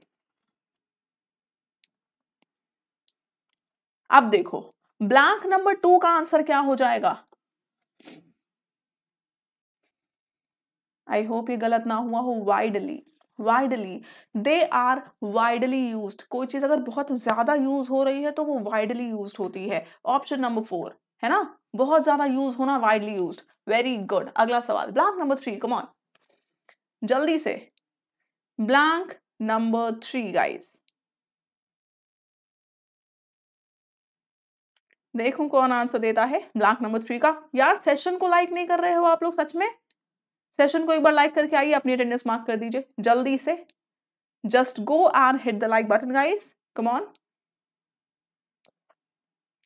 अब देखो ब्लैंक नंबर टू का आंसर क्या हो जाएगा आई होप ये गलत ना हुआ हो widely widely they are widely use कोई चीज अगर बहुत ज्यादा यूज हो रही है तो वो वाइडली यूज होती है ऑप्शन नंबर फोर है ना बहुत ज्यादा यूज होना वाइडली यूज वेरी गुड अगला सवाल ब्लैंक नंबर थ्री कमॉन जल्दी से ब्लैंक नंबर थ्री गाइस देखो कौन आंसर देता है ब्लैंक नंबर थ्री का यार सेशन को लाइक नहीं कर रहे हो आप लोग सच में सेशन को एक बार लाइक करके आइए अपनी अटेंडेंस मार्क कर दीजिए जल्दी से just go and hit the like button guys come on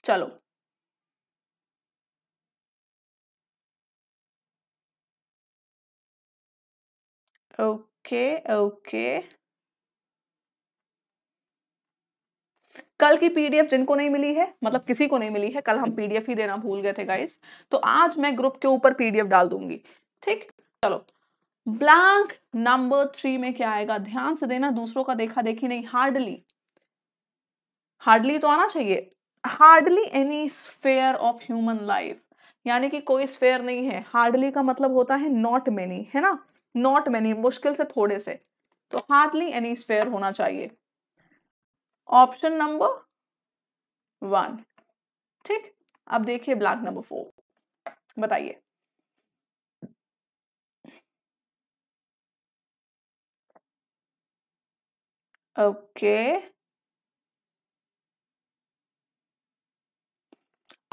चलो ओके ओके कल की पीडीएफ जिनको नहीं मिली है मतलब किसी को नहीं मिली है कल हम पीडीएफ ही देना भूल गए थे गाइस तो आज मैं ग्रुप के ऊपर पीडीएफ डाल दूंगी ठीक चलो ब्लैंक नंबर थ्री में क्या आएगा ध्यान से देना दूसरों का देखा देखी नहीं हार्डली हार्डली तो आना चाहिए hardly any sphere of human life यानी कि कोई स्फेयर नहीं है हार्डली का मतलब होता है नॉट मेनी है ना नॉट मैनी मुश्किल से थोड़े से तो हार्डली एनी स्फेयर होना चाहिए ऑप्शन नंबर वन ठीक अब देखिए ब्लैक नंबर फोर बताइए ओके okay.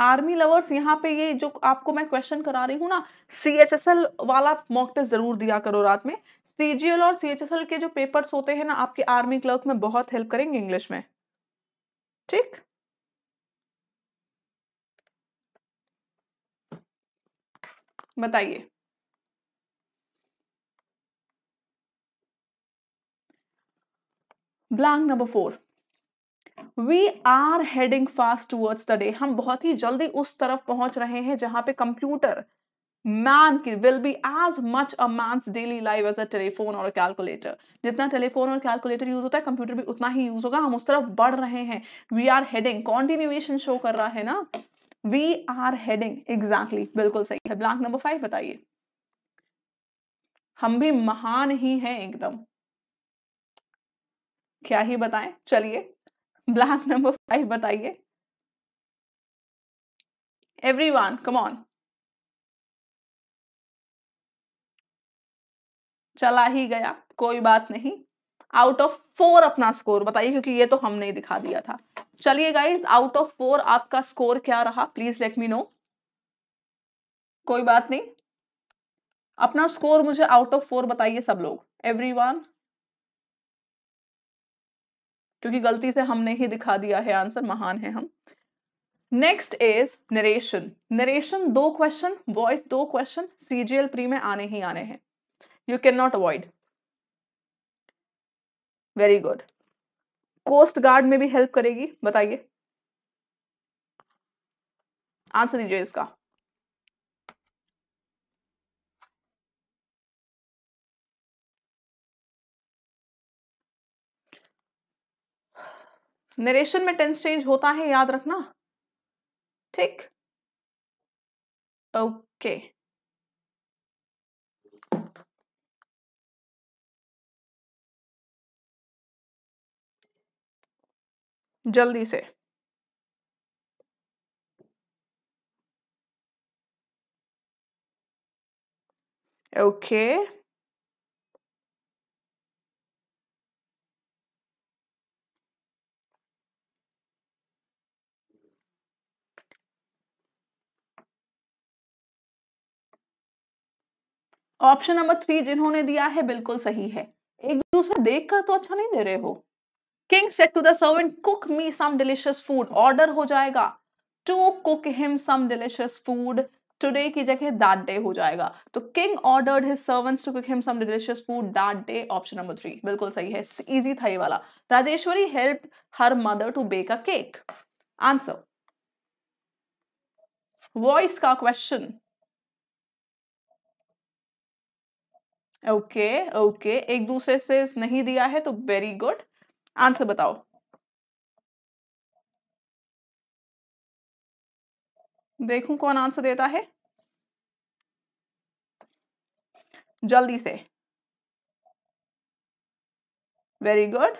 आर्मी लवर्स यहाँ पे ये जो आपको मैं क्वेश्चन करा रही हूँ ना सी एच एस एल वाला मॉक टेस्ट जरूर दिया करो रात में सीजीएल और सी एच एस एल के जो पेपर्स होते हैं ना आपके आर्मी क्लर्क में बहुत हेल्प करेंगे इंग्लिश में ठीक बताइए blank number four we are heading fast towards the day हम बहुत ही जल्दी उस तरफ पहुंच रहे हैं जहां पे कंप्यूटर मैन की will be as much a man's daily life as a telephone और कैलकुलेटर जितना टेलीफोन और कैलकुलेटर यूज होता है कंप्यूटर भी उतना ही यूज होगा हम उस तरफ बढ़ रहे हैं we are heading continuation show कर रहा है ना वी आर हेडिंग एग्जैक्टली बिल्कुल सही है ब्लैंक नंबर फाइव बताइए हम भी महान ही हैं एकदम क्या ही बताएं चलिए ब्लैक नंबर फाइव बताइए एवरी वन कमॉन चला ही गया कोई बात नहीं आउट ऑफ फोर अपना स्कोर बताइए क्योंकि ये तो हमने ही दिखा दिया था चलिए गाइज आउट ऑफ फोर आपका स्कोर क्या रहा प्लीज लेट मी नो कोई बात नहीं अपना स्कोर मुझे आउट ऑफ फोर बताइए सब लोग एवरी वन क्योंकि गलती से हमने ही दिखा दिया है आंसर महान है हम नेक्स्ट इज नरेशन नरेशन दो क्वेश्चन वॉइस दो क्वेश्चन सीजीएल प्री में आने ही आने हैं you can not avoid very good coast guard में भी हेल्प करेगी बताइए आंसर दीजिए इसका नरेशन में टेंस चेंज होता है याद रखना ठीक ओके
जल्दी से
okay okay.
Option number three जिन्होंने दिया है बिल्कुल सही है एक दूसरे देखकर तो अच्छा नहीं दे रहे हो king set to the servant cook me some food order हो जाएगा to cook him some food today की जगह दैट डे हो जाएगा तो king ordered his servants to cook him some food that day option number three बिल्कुल सही है इजी था ये वाला Rajeshwari help her mother to bake a cake answer voice का question okay okay, okay okay. एक दूसरे से नहीं दिया है तो वेरी गुड आंसर बताओ देखूं कौन आंसर देता है जल्दी से वेरी गुड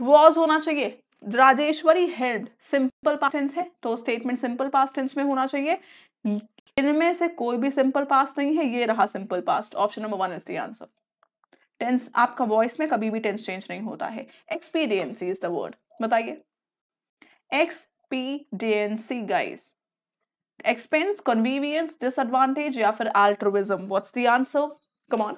वॉज होना चाहिए Rajeshwari held simple past tense है तो स्टेटमेंट सिंपल पास टेंस में होना चाहिए इनमें से कोई भी सिंपल पास्ट नहीं है ये रहा simple past option number one is the answer tense आपका वॉइस में कभी भी टेंस चेंज नहीं होता है एक्सपीरियंसी इज द वर्ड बताइए expediency guys expense convenience disadvantage या फिर altruism what's the answer come on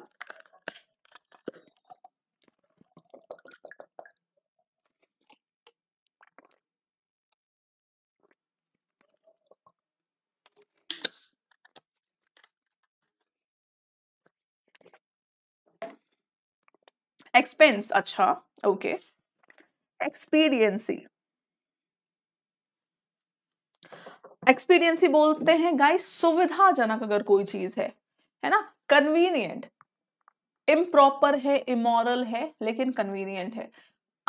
expense अच्छा
ओके एक्सपीरियंसी एक्सपीरियंसी बोलते हैं गाइस सुविधाजनक अगर कोई चीज है है ना कन्वीनियंट इम्प्रॉपर है इमोरल है लेकिन कन्वीनियंट है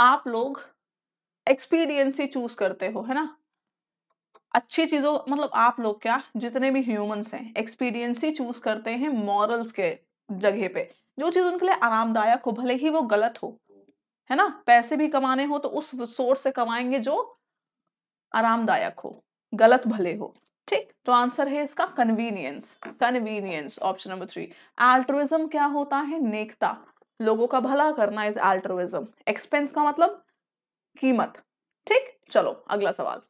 आप लोग एक्सपीरियंसी चूज करते हो है ना अच्छी चीजों मतलब आप लोग क्या जितने भी ह्यूमंस हैं एक्सपीरियंसी चूज करते हैं मॉरल्स के जगह पे जो चीज उनके लिए आरामदायक हो भले ही वो गलत हो है ना पैसे भी कमाने हो तो उस सोर्स से कमाएंगे जो आरामदायक हो गलत भले हो ठीक तो आंसर है इसका convenience convenience option number three altruism क्या होता है नेकता लोगों का भला करना इज एल्ट्रोइज्म एक्सपेंस का मतलब कीमत ठीक चलो अगला सवाल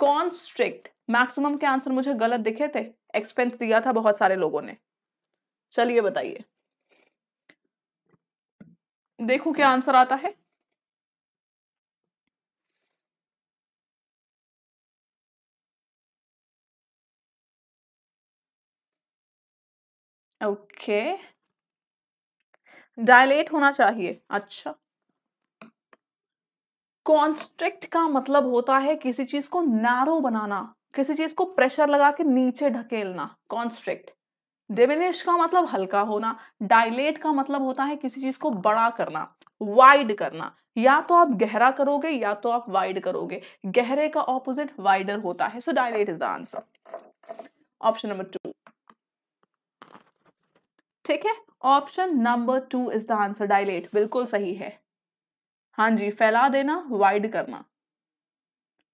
कौन स्ट्रिक्ट मैक्सिमम के आंसर मुझे गलत दिखे थे एक्सपेंस दिया था बहुत सारे लोगों ने चलिए बताइए देखो क्या आंसर आता है ओके डायलेट होना चाहिए अच्छा कॉन्स्ट्रिक्ट का मतलब होता है किसी चीज को नैरो बनाना किसी चीज को प्रेशर लगा के नीचे ढकेलना कॉन्स्ट्रिक्ट डिमिनिश का मतलब हल्का होना डायलेट का मतलब होता है किसी चीज को बड़ा करना वाइड करना या तो आप गहरा करोगे या तो आप वाइड करोगे गहरे का ऑपोजिट वाइडर होता है so dilate is the answer option number two ठीक है option number two is the answer dilate बिल्कुल सही है हाँ जी फैला देना वाइड करना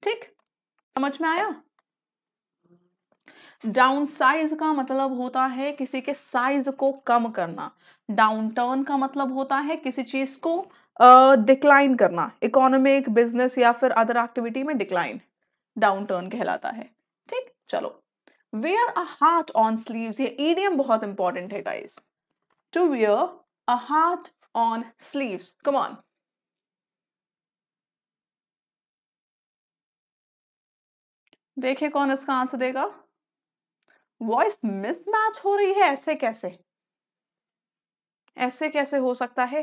ठीक समझ में आया डाउन साइज का मतलब होता है किसी के साइज को कम करना डाउन टर्न का मतलब होता है किसी चीज को डिक्लाइन uh, करना इकोनॉमिक बिजनेस या फिर अदर एक्टिविटी में डिक्लाइन डाउन टर्न कहलाता है ठीक चलो wear a heart on sleeve ये ईडियम बहुत इंपॉर्टेंट है guys to wear a heart on sleeve come on कौन इसका आंसर देगा वॉइस मिसमैच हो रही है ऐसे कैसे ऐसे कैसे हो सकता है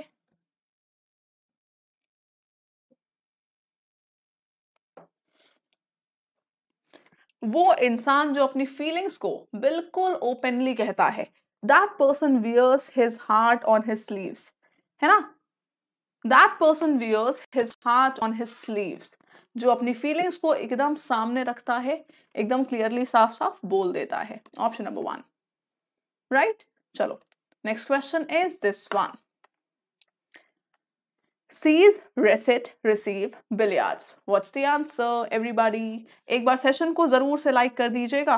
वो इंसान जो अपनी फीलिंग्स को बिल्कुल ओपनली कहता है that person wears his heart on his sleeves है ना that person wears his heart on his sleeves जो अपनी फीलिंग्स को एकदम सामने रखता है एकदम क्लियरली साफ साफ बोल देता है ऑप्शन नंबर वन राइट चलो next question is this one seize receipt receive billiards what's the answer everybody एक बार सेशन को जरूर से लाइक कर दीजिएगा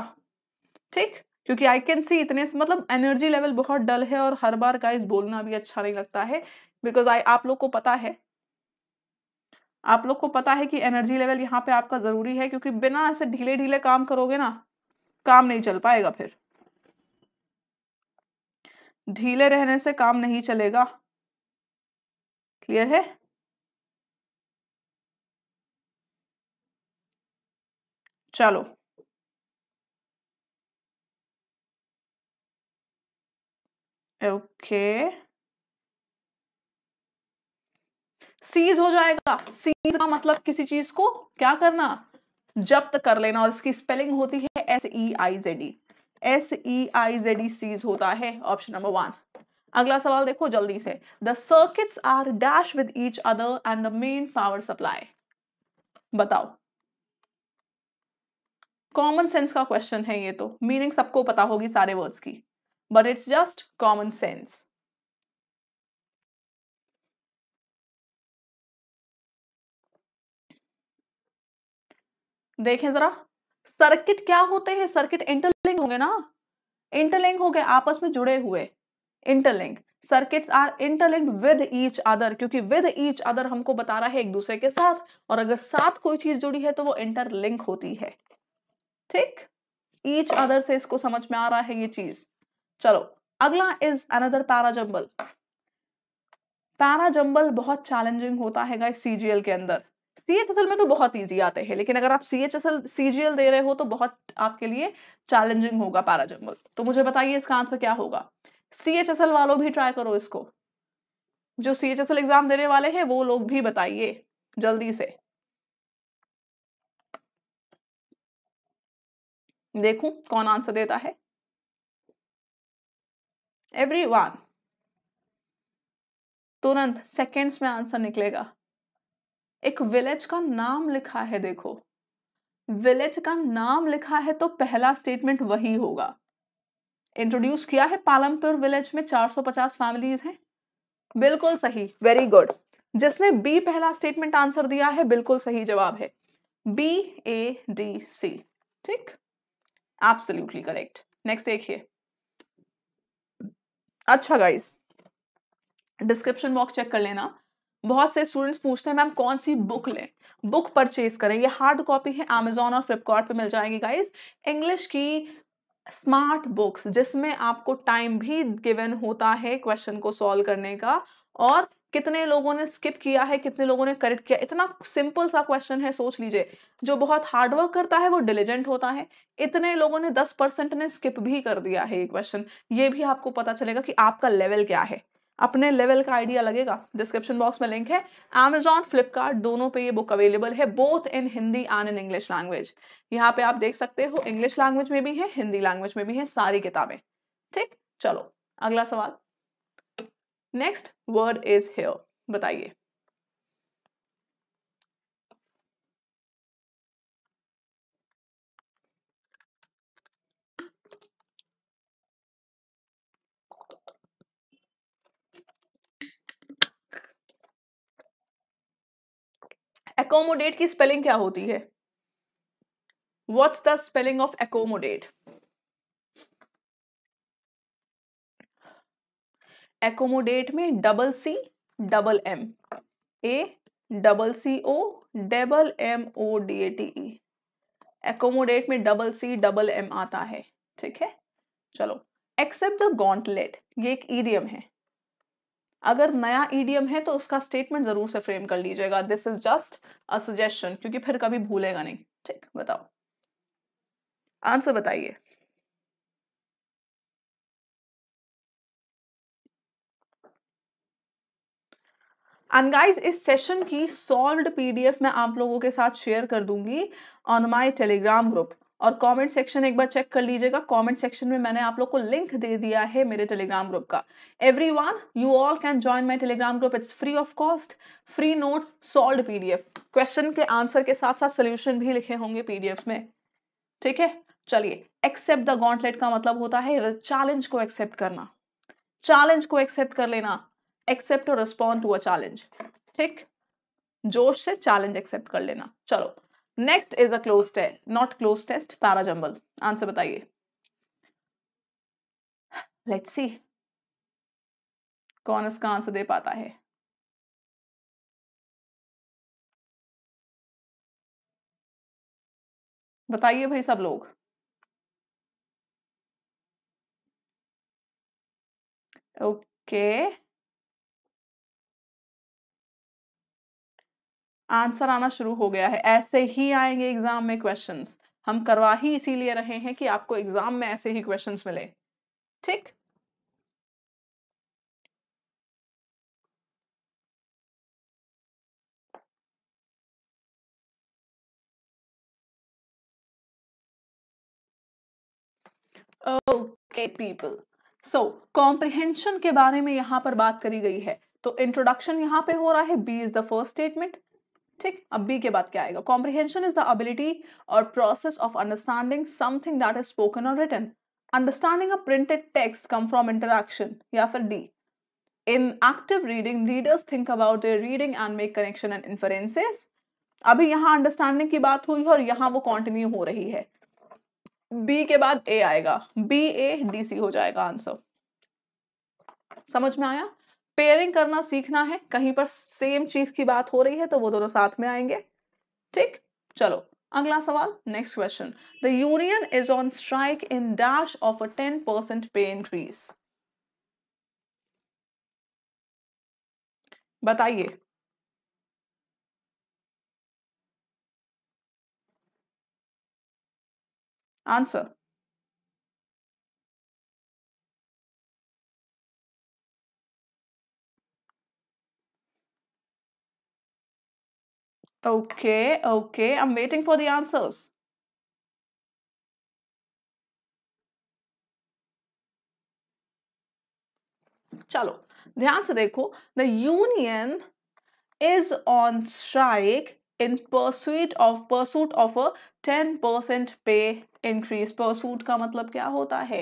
ठीक क्योंकि आई कैन सी इतने मतलब एनर्जी लेवल बहुत डल है और हर बार गाइस बोलना भी अच्छा नहीं लगता है बिकॉज आई आप लोग को पता है आप लोग को पता है कि एनर्जी लेवल यहाँ पे आपका जरूरी है क्योंकि बिना ऐसे ढीले ढीले काम करोगे ना काम नहीं चल पाएगा फिर ढीले रहने से काम नहीं चलेगा क्लियर है चलो ओके okay. सीज हो जाएगा सीज का मतलब किसी चीज को क्या करना जब्त कर लेना और इसकी स्पेलिंग होती है S E I Z E S E I Z E seize होता है ऑप्शन नंबर वन अगला सवाल देखो जल्दी से the circuits are dash with each other and the main power supply बताओ कॉमन सेंस का क्वेश्चन है ये तो मीनिंग सबको पता होगी सारे वर्ड्स की but it's just common sense देखें जरा सर्किट क्या होते हैं सर्किट इंटरलिंक होंगे ना इंटरलिंक हो गए आपस में जुड़े हुए interlink circuits are interlinked with each other क्योंकि विद ईच अदर हमको बता रहा है एक दूसरे के साथ और अगर साथ कोई चीज जुड़ी है तो वो इंटरलिंक होती है ठीक ईच अदर से इसको समझ में आ रहा है ये चीज चलो अगला इज अनदर पैराजम्बल पैराजंबल बहुत चैलेंजिंग होता है सीजीएल के अंदर सी एच एस एल में तो बहुत ईजी आते हैं लेकिन अगर आप C H S L C G L दे रहे हो तो बहुत आपके लिए चैलेंजिंग होगा पैराजम्बल तो मुझे बताइए इसका आंसर क्या होगा सी एच एस एल वालों भी ट्राई करो इसको जो C H S L exam देने वाले हैं वो लोग भी बताइए जल्दी से देखू कौन आंसर देता है एवरी वन तुरंत सेकेंड्स में आंसर निकलेगा एक विलेज का नाम लिखा है देखो विलेज का नाम लिखा है तो पहला स्टेटमेंट वही होगा इंट्रोड्यूस किया है पालमपुर विलेज में 450 फैमिलीज हैं बिल्कुल सही वेरी गुड जिसने बी पहला स्टेटमेंट आंसर दिया है बिल्कुल सही जवाब है बी ए डी सी ठीक एब्सोल्युटली करेक्ट नेक्स्ट देखिए अच्छा गाइस डिस्क्रिप्शन बॉक्स चेक कर लेना बहुत से स्टूडेंट्स पूछते हैं मैम कौन सी बुक लें बुक परचेज करें ये हार्ड कॉपी है अमेजोन और फ्लिपकार्ट मिल जाएगी गाइज इंग्लिश की स्मार्ट बुक्स जिसमें आपको टाइम भी गिवन होता है क्वेश्चन को सॉल्व करने का और कितने लोगों ने स्किप किया है कितने लोगों ने करेक्ट किया इतना सिंपल सा क्वेश्चन है सोच लीजिए जो बहुत हार्डवर्क करता है वो डिलीजेंट होता है इतने लोगों ने दस परसेंट ने स्किप भी कर दिया है ये क्वेश्चन ये भी आपको पता चलेगा कि आपका लेवल क्या है अपने लेवल का आइडिया लगेगा डिस्क्रिप्शन बॉक्स में लिंक है अमेजॉन फ्लिपकार्ट दोनों पे ये बुक अवेलेबल है both in Hindi and in English language यहाँ पे आप देख सकते हो इंग्लिश लैंग्वेज में भी है हिंदी लैंग्वेज में भी है सारी किताबें ठीक चलो अगला सवाल नेक्स्ट वर्ड इज हेयर बताइए एकोमोडेट की स्पेलिंग क्या होती है what's the spelling of accommodate accommodate में double C double M A double C O double M O D A T E accommodate में डबल सी डबल एम आता है ठीक है चलो एक्सेप्ट द गॉन्टलेट ये एक ईडियम है अगर नया ईडीएम e है तो उसका स्टेटमेंट जरूर से फ्रेम कर लीजिएगा this is just a suggestion क्योंकि फिर कभी भूलेगा नहीं ठीक बताओ आंसर बताइए एंड इस सेशन की सॉल्व पीडीएफ मैं आप लोगों के साथ शेयर कर दूंगी ऑन माय टेलीग्राम ग्रुप और कमेंट सेक्शन एक बार चेक कर लीजिएगा कमेंट सेक्शन में मैंने आप लोग को लिंक दे दिया है मेरे टेलीग्राम ग्रुप का everyone you all can join my Telegram group it's free of cost free notes solve PDF question के आंसर के साथ साथ सोल्यूशन भी लिखे होंगे पीडीएफ में ठीक है चलिए एक्सेप्ट द गॉन्टलेट का मतलब होता है चैलेंज को एक्सेप्ट करना चैलेंज को एक्सेप्ट कर लेना एक्सेप्ट और रिस्पॉन्ड टू अ चैलेंज ठीक जोश से चैलेंज एक्सेप्ट कर लेना चलो next is a cloze test not cloze test jumble answer बताइए लेट्स सी कौन इसका आंसर दे पाता है
बताइए भाई सब लोग
ओके okay. आंसर आना शुरू हो गया है ऐसे ही आएंगे एग्जाम में क्वेश्चन हम करवा ही इसीलिए रहे हैं कि आपको एग्जाम में ऐसे ही क्वेश्चन मिले ठीक ओके पीपल सो कॉम्प्रिहेंशन के बारे में यहां पर बात करी गई है तो इंट्रोडक्शन यहां पे हो रहा है B is the first statement ठीक अब बी के बाद क्या आएगा कॉम्प्रिहेंशन इज द एबिलिटी और process of understanding something that is spoken और written understanding a printed text come from interaction या फिर the in active reading readers think about their reading and make connection and inferences अभी यहाँ अंडरस्टैंडिंग की बात हुई है और यहाँ वो कॉन्टिन्यू हो रही है बी के बाद ए आएगा बी ए डी सी हो जाएगा आंसर समझ में आया पेयरिंग करना सीखना है कहीं पर सेम चीज की बात हो रही है तो वो दोनों साथ में आएंगे ठीक चलो अगला सवाल next question the union is on strike in dash of a ten percent pay increase
बताइए answer Okay, okay. I'm waiting for the answers.
चलो ध्यान से देखो the union is on strike in pursuit of pursuit of a ten percent pay increase pursuit का मतलब क्या होता है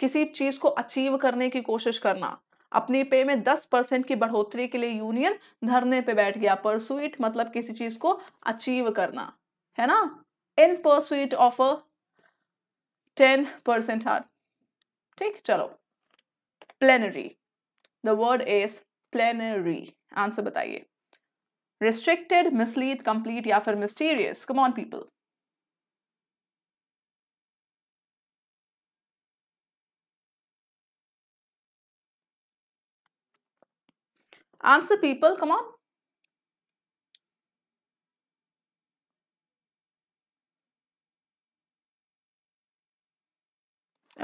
किसी चीज को अचीव करने की कोशिश करना अपनी पे में 10 परसेंट की बढ़ोतरी के लिए यूनियन धरने पे बैठ गया परसुइट मतलब किसी चीज को अचीव करना है ना in pursuit of ten percent हार ठीक चलो plenary the word is plenary answer बताइए रिस्ट्रिक्टेड मिसलीड कंप्लीट या फिर mysterious come on people
Answer people, come on.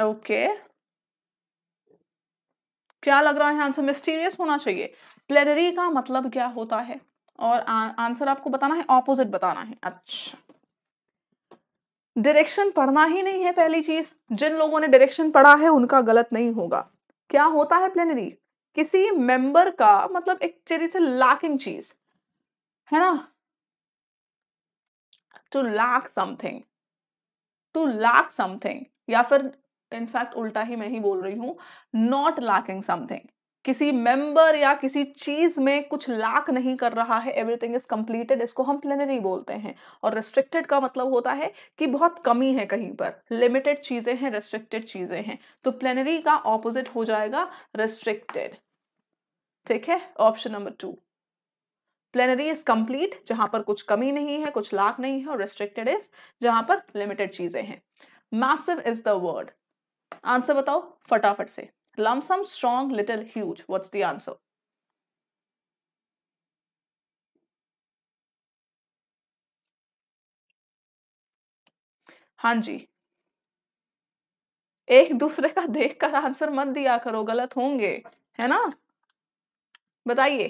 Okay okay. क्या लग रहा है आंसर मिस्टीरियस होना चाहिए प्लेनरी का मतलब क्या होता है और आंसर आपको बताना है ऑपोजिट बताना है अच्छा डायरेक्शन पढ़ना ही नहीं है पहली चीज जिन लोगों ने डायरेक्शन पढ़ा है उनका गलत नहीं होगा क्या होता है प्लेनरी किसी मेंबर का मतलब एक से लैकिंग चीज है ना to lack something to lack something या फिर इनफैक्ट उल्टा ही मैं ही बोल रही हूं नॉट लैकिंग समथिंग किसी मेंबर या किसी चीज में कुछ लाक नहीं कर रहा है एवरीथिंग इज कंप्लीटेड इसको हम प्लेनरी बोलते हैं और रेस्ट्रिक्टेड का मतलब होता है कि बहुत कमी है कहीं पर लिमिटेड चीजें हैं रेस्ट्रिक्टेड चीजें हैं तो प्लेनरी का ऑपोजिट हो जाएगा रेस्ट्रिक्टेड ठीक है option number two plenary is complete जहां पर कुछ कमी नहीं है कुछ लाक नहीं है और रेस्ट्रिक्टेड इज जहां पर लिमिटेड चीजें हैं massive is the word answer बताओ फटाफट से Lump sum, strong, little, huge. What's the answer? हां जी एक दूसरे का देख कर आंसर मत दिया करो गलत होंगे है ना बताइए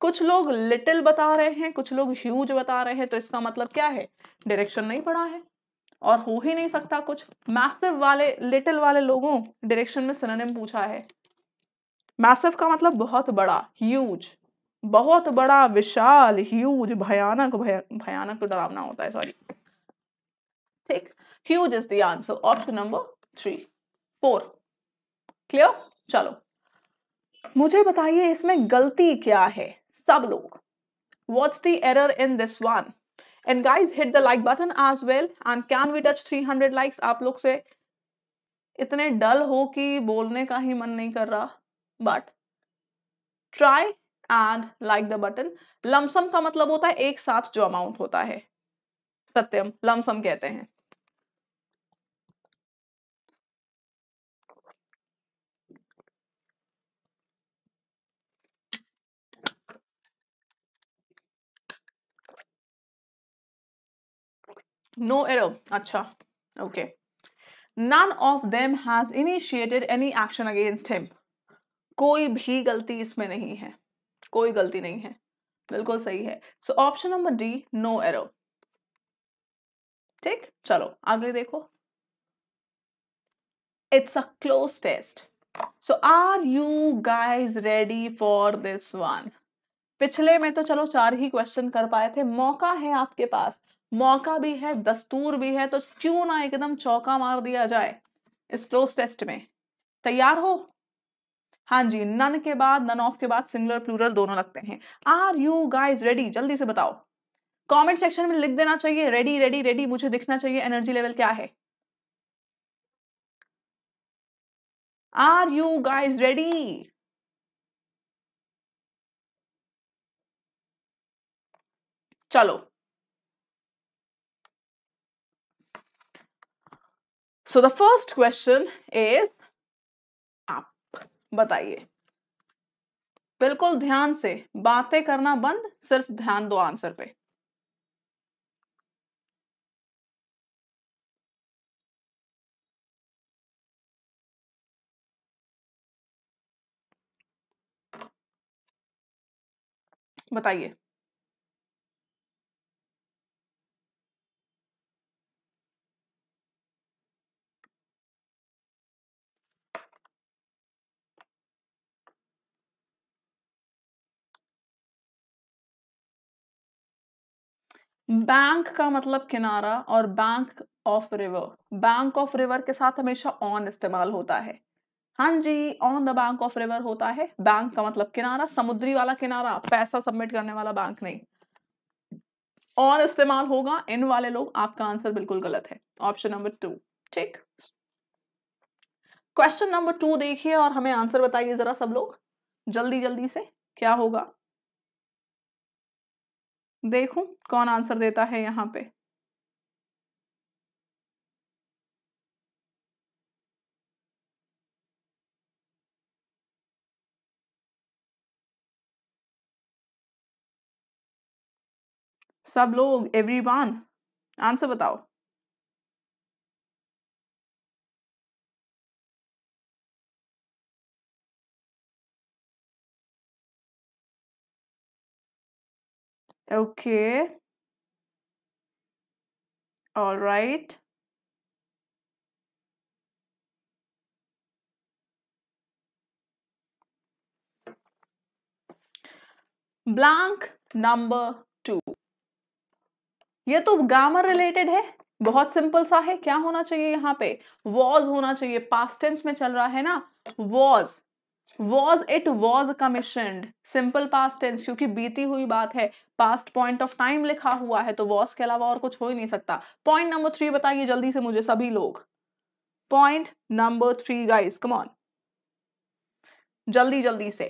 कुछ लोग लिटिल बता रहे हैं कुछ लोग ह्यूज बता रहे हैं तो इसका मतलब क्या है डायरेक्शन नहीं पड़ा है और हो ही नहीं सकता कुछ मैसिव वाले लिटिल वाले लोगों डायरेक्शन में सिनोनिम पूछा है मैसिव का मतलब बहुत बड़ा ह्यूज बहुत बड़ा विशाल ह्यूज भयानक भयानक तो डरावना होता है सॉरी ठीक huge is the answer option number three four clear चलो मुझे बताइए इसमें गलती क्या है सब लोग what's the error in this one and guys hit the like button as well and can we touch hundred likes आप लोग से इतने डल हो कि बोलने का ही मन नहीं कर रहा but try and like the button lump sum का मतलब होता है एक साथ जो अमाउंट होता है सत्यम लमसम कहते हैं नो एरर अच्छा okay none of them has initiated any action against him कोई भी गलती इसमें नहीं है कोई गलती नहीं है बिल्कुल सही है so option number D no error ठीक चलो आगे देखो it's a cloze test so are you guys ready for this one पिछले में तो चलो चार ही क्वेश्चन कर पाए थे मौका है आपके पास मौका भी है दस्तूर भी है तो क्यों ना एकदम चौका मार दिया जाए इस क्लोज टेस्ट में तैयार हो हाँ जी नन के बाद नन ऑफ के बाद सिंगुलर प्लूरल दोनों लगते हैं आर यू गाइज रेडी जल्दी से बताओ कमेंट सेक्शन में लिख देना चाहिए रेडी रेडी रेडी मुझे दिखना चाहिए एनर्जी लेवल क्या है आर यू गाइज रेडी चलो so the first question is आप बताइए बिल्कुल ध्यान से बातें करना बंद सिर्फ ध्यान दो आंसर पे बताइए बैंक का मतलब किनारा और bank of river bank of river के साथ हमेशा ऑन इस्तेमाल होता है हाँ जी on the bank of river होता है बैंक का मतलब किनारा समुद्री वाला किनारा पैसा सबमिट करने वाला बैंक नहीं ऑन इस्तेमाल होगा इन वाले लोग आपका आंसर बिल्कुल गलत है ऑप्शन नंबर टू ठीक क्वेश्चन नंबर टू देखिए और हमें आंसर बताइए जरा सब लोग जल्दी जल्दी से क्या होगा देखूं कौन आंसर
देता है यहाँ पे सब लोग एवरीवन आंसर बताओ
Okay.
All right.
Blank number two ये तो ग्रामर रिलेटेड है बहुत सिंपल सा है क्या होना चाहिए यहाँ पे वॉज होना चाहिए पास्ट टेंस में चल रहा है ना was was it was commissioned simple past tense क्योंकि बीती हुई बात है पास्ट पॉइंट ऑफ टाइम लिखा हुआ है तो वॉज के अलावा और कुछ हो ही नहीं सकता पॉइंट नंबर थ्री बताइए जल्दी से मुझे सभी लोग point number three guys come on जल्दी जल्दी से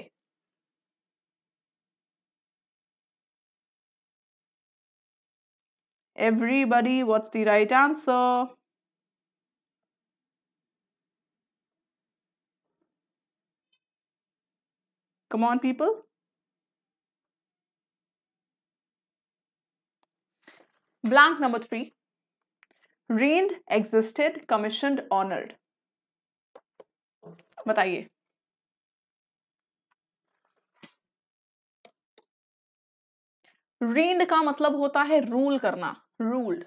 everybody what's the right answer Come on,
people. Blank number three. Reigned, existed, commissioned, honored. बताइए reigned ka matlab hota hai rule karna ruled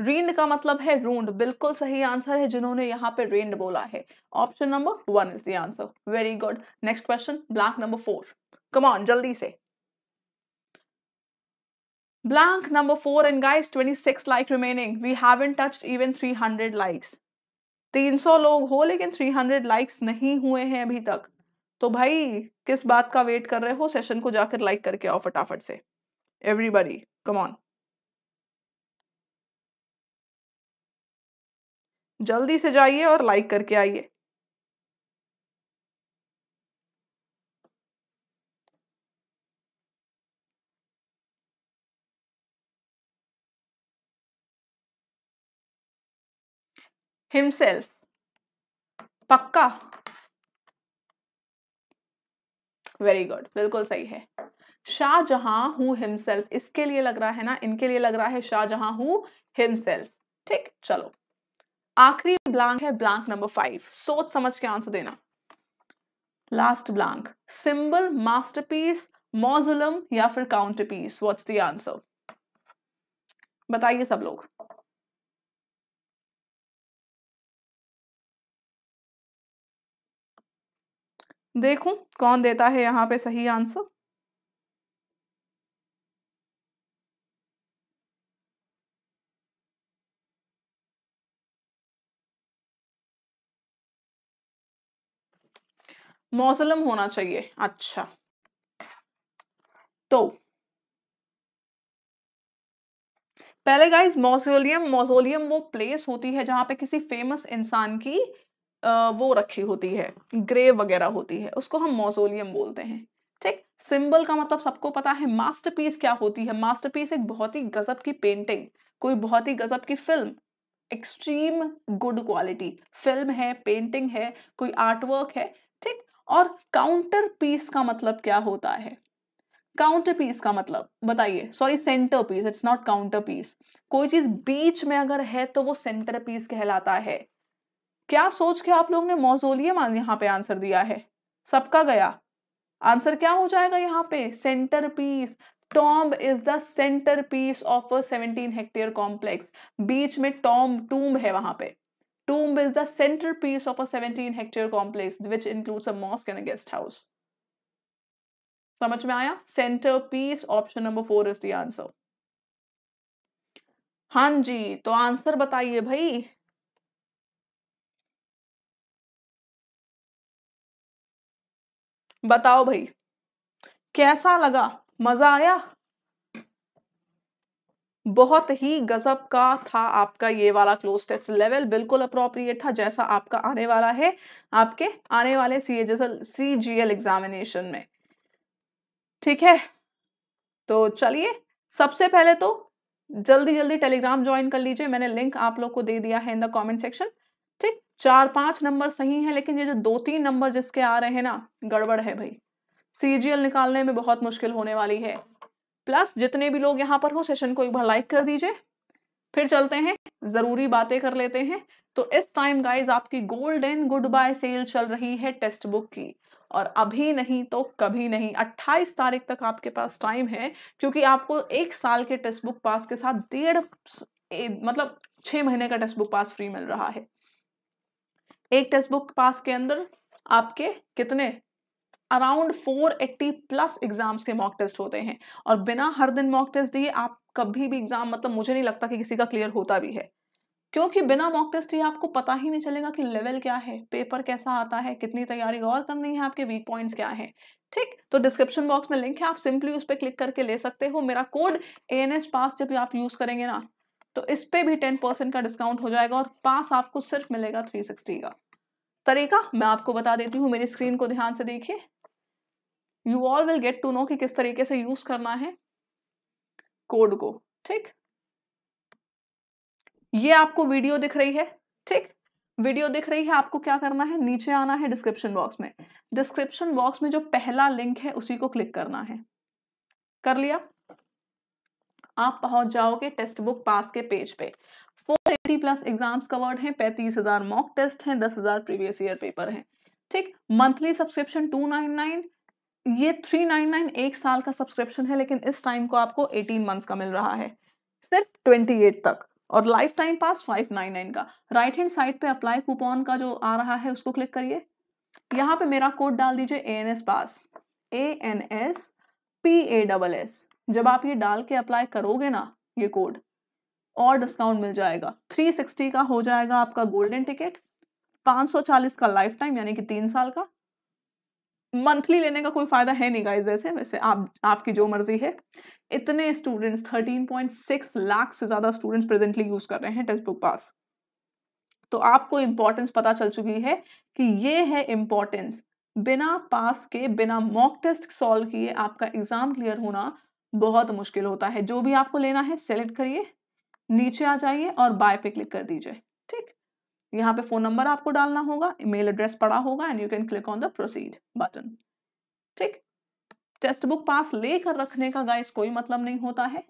read का मतलब है रूंड बिल्कुल सही आंसर है जिन्होंने यहाँ पे रेंड बोला है option number one is the answer very good next question blank number four come on जल्दी से Blank number four and guys 26 like remaining. We haven't three hundred 300 तीन 300 लोग हो लेकिन 300 लाइक्स नहीं हुए हैं अभी तक तो भाई किस बात का वेट कर रहे हो सेशन को जाकर लाइक करके आओ फटाफट से एवरीबडी कम ऑन जल्दी से जाइए और
लाइक करके आइए हिमसेल्फ
पक्का वेरी गुड बिल्कुल सही है शाहजहां हूं हिमसेल्फ इसके लिए लग रहा है ना इनके लिए लग रहा है शाहजहां हूं हिमसेल्फ ठीक चलो आखिरी ब्लैंक है ब्लैंक नंबर फाइव सोच समझ के आंसर देना last blank symbol masterpiece mausoleum या फिर काउंटरपीस व्हाट्स द आंसर बताइए सब लोग
देखूं कौन देता है यहां पे सही आंसर मौसलम होना चाहिए अच्छा
तो पहले गाइज मोसोलियम मोसोलियम वो प्लेस होती है जहां पे किसी फेमस इंसान की आ, वो रखी होती है ग्रेव वगैरह होती है उसको हम मोसोलियम बोलते हैं ठीक सिंबल का मतलब सबको पता है मास्टरपीस क्या होती है मास्टरपीस एक बहुत ही गजब की पेंटिंग कोई बहुत ही गजब की film extreme good quality film है पेंटिंग है कोई आर्टवर्क है और काउंटर पीस का मतलब क्या होता है काउंटर पीस का मतलब बताइए sorry centre piece it's not counter piece कोई चीज बीच में अगर है तो वो सेंटर पीस कहलाता है क्या सोच के आप लोग ने मोजोलियम यहाँ पे आंसर दिया है सबका गया आंसर क्या हो जाएगा यहाँ पे centre piece tomb is the centre piece of a seventeen hectare complex बीच में टॉम टूम्ब है वहां पे tomb is the centerpiece of a 17 hectare complex which includes a mosque and a guest house समझ में आया centrepiece option number 4 is the answer हाँ जी तो आंसर बताइए भाई बताओ भाई कैसा लगा मजा आया बहुत ही गजब का था आपका ये वाला क्लोज टेस्ट लेवल बिल्कुल अप्रोप्रिएट था जैसा आपका आने वाला है आपके आने वाले C H C G L examination में ठीक है तो चलिए सबसे पहले तो जल्दी जल्दी टेलीग्राम ज्वाइन कर लीजिए मैंने लिंक आप लोग को दे दिया है इन द कमेंट सेक्शन ठीक चार पांच नंबर सही है लेकिन ये जो दो तीन नंबर जिसके आ रहे हैं ना गड़बड़ है भाई सीजीएल निकालने में बहुत मुश्किल होने वाली है प्लस जितने भी लोग यहाँ पर हो सेशन को एक बार लाइक कर दीजिए फिर चलते हैं जरूरी बातें कर लेते हैं तो इस टाइम गाइज आपकी गोल्डन गुड बाय सेल चल रही है टेक्स्ट बुक की और अभी नहीं तो कभी नहीं 28 तारीख तक आपके पास टाइम है क्योंकि आपको एक साल के टेक्स्ट बुक पास के साथ डेढ़ मतलब छह महीने का टेक्स्ट बुक पास फ्री मिल रहा है एक टेक्स्ट बुक पास के अंदर आपके कितने अराउंड 480 प्लस एग्जाम्स के मॉक टेस्ट होते हैं और बिना हर दिन मॉक टेस्ट दिए आप कभी भी एग्जाम मतलब मुझे नहीं लगता कि किसी का क्लियर होता भी है क्योंकि बिना मॉक टेस्ट ही आपको पता ही नहीं चलेगा कि लेवल क्या है पेपर कैसा आता है कितनी तैयारी और करनी है आपके वीक पॉइंट्स क्या है ठीक तो डिस्क्रिप्शन बॉक्स में लिंक है आप सिंपली उस पर क्लिक करके ले सकते हो मेरा code A N S pass जब आप यूज़ करेंगे ना तो इस पर भी टेन परसेंट का डिस्काउंट हो जाएगा और पास आपको सिर्फ मिलेगा थ्री सिक्सटी का तरीका मैं आपको बता देती हूँ मेरी स्क्रीन को ध्यान से देखिए you all will get to know कि किस तरीके से यूज करना है कोड को ठीक ये आपको वीडियो दिख रही है ठीक वीडियो दिख रही है आपको क्या करना है नीचे आना है डिस्क्रिप्शन बॉक्स में डिस्क्रिप्शन बॉक्स में जो पहला लिंक है उसी को क्लिक करना है कर लिया आप पहुंच जाओगे टेक्स्ट बुक पास के पेज पे 480 प्लस एग्जाम्स कवर्ड हैं पैंतीस हजार मॉक टेस्ट हैं दस हजार प्रीवियस ईयर पेपर हैं ठीक मंथली सब्सक्रिप्शन 299 ये थ्री नाइन नाइन एक साल का सब्सक्रिप्शन है लेकिन इस टाइम को आपको एटीन मंथ्स का मिल रहा है सिर्फ ट्वेंटी एट तक और lifetime pass five nine nine का राइट हैंड साइड पे अप्लाई कूपन का जो आ रहा है उसको क्लिक करिए यहाँ पे मेरा कोड डाल दीजिए A N S pass A N S P A double S जब आप ये डाल के अप्लाई करोगे ना ये कोड और डिस्काउंट मिल जाएगा थ्री सिक्सटी का हो जाएगा आपका गोल्डन टिकट पाँच सौ चालीस का लाइफ टाइम यानी कि तीन साल का मंथली लेने का कोई फ़ायदा है नहीं गाइज वैसे वैसे आप आपकी जो मर्जी है इतने स्टूडेंट्स 13.6 लाख से ज़्यादा स्टूडेंट्स प्रेजेंटली यूज़ कर रहे हैं टेक्स्ट बुक पास तो आपको इंपॉर्टेंस पता चल चुकी है कि ये है इंपॉर्टेंस बिना पास के बिना मॉक टेस्ट सॉल्व किए आपका एग्ज़ाम क्लियर होना बहुत मुश्किल होता है जो भी आपको लेना है सेलेक्ट करिए नीचे आ जाइए और बाय पे क्लिक कर दीजिए ठीक यहाँ पे फोन नंबर आपको डालना होगा ईमेल एड्रेस पड़ा होगा and you can click on the proceed button ठीक टेस्ट बुक पास ले कर रखने का गाइस कोई मतलब नहीं होता है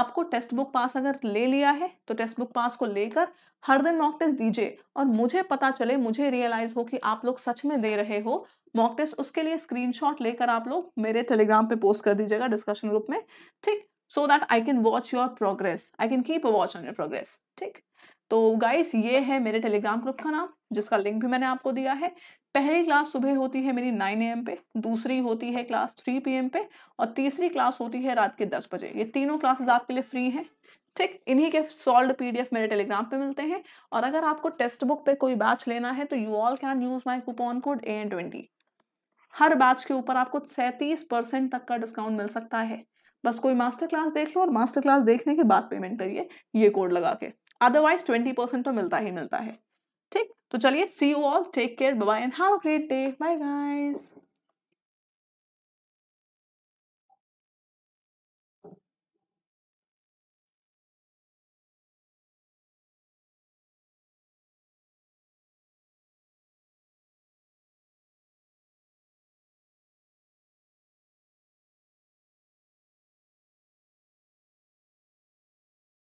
आपको टेक्स्ट बुक पास अगर ले लिया है तो टेस्ट बुक पास को लेकर हर दिन मॉक टेस्ट दीजिए और मुझे पता चले मुझे रियलाइज हो कि आप लोग सच में दे रहे हो मॉक टेस्ट उसके लिए स्क्रीनशॉट लेकर आप लोग मेरे टेलीग्राम पे पोस्ट कर दीजिएगा डिस्कशन ग्रुप में ठीक so that I can watch your progress I can keep a watch on your progress ठीक तो गाइस ये है मेरे टेलीग्राम ग्रुप का नाम जिसका लिंक भी मैंने आपको दिया है पहली क्लास सुबह होती है मेरी 9 एम पे दूसरी होती है क्लास 3 पी पे और तीसरी क्लास होती है रात के 10 बजे ये तीनों क्लासेस आपके लिए फ्री हैं ठीक इन्हीं के सॉल्व पीडीएफ मेरे टेलीग्राम पे मिलते हैं और अगर आपको टेक्स्ट बुक पे कोई बैच लेना है तो you all can use my coupon code A N twenty हर बैच के ऊपर आपको सैंतीस परसेंट तक का डिस्काउंट मिल सकता है बस कोई मास्टर क्लास देख लो और मास्टर क्लास देखने के बाद पेमेंट करिए ये कोड लगा के अदरवाइज ट्वेंटी परसेंट तो मिलता ही मिलता है ठीक तो चलिए see you all take care bye and have a great day bye guys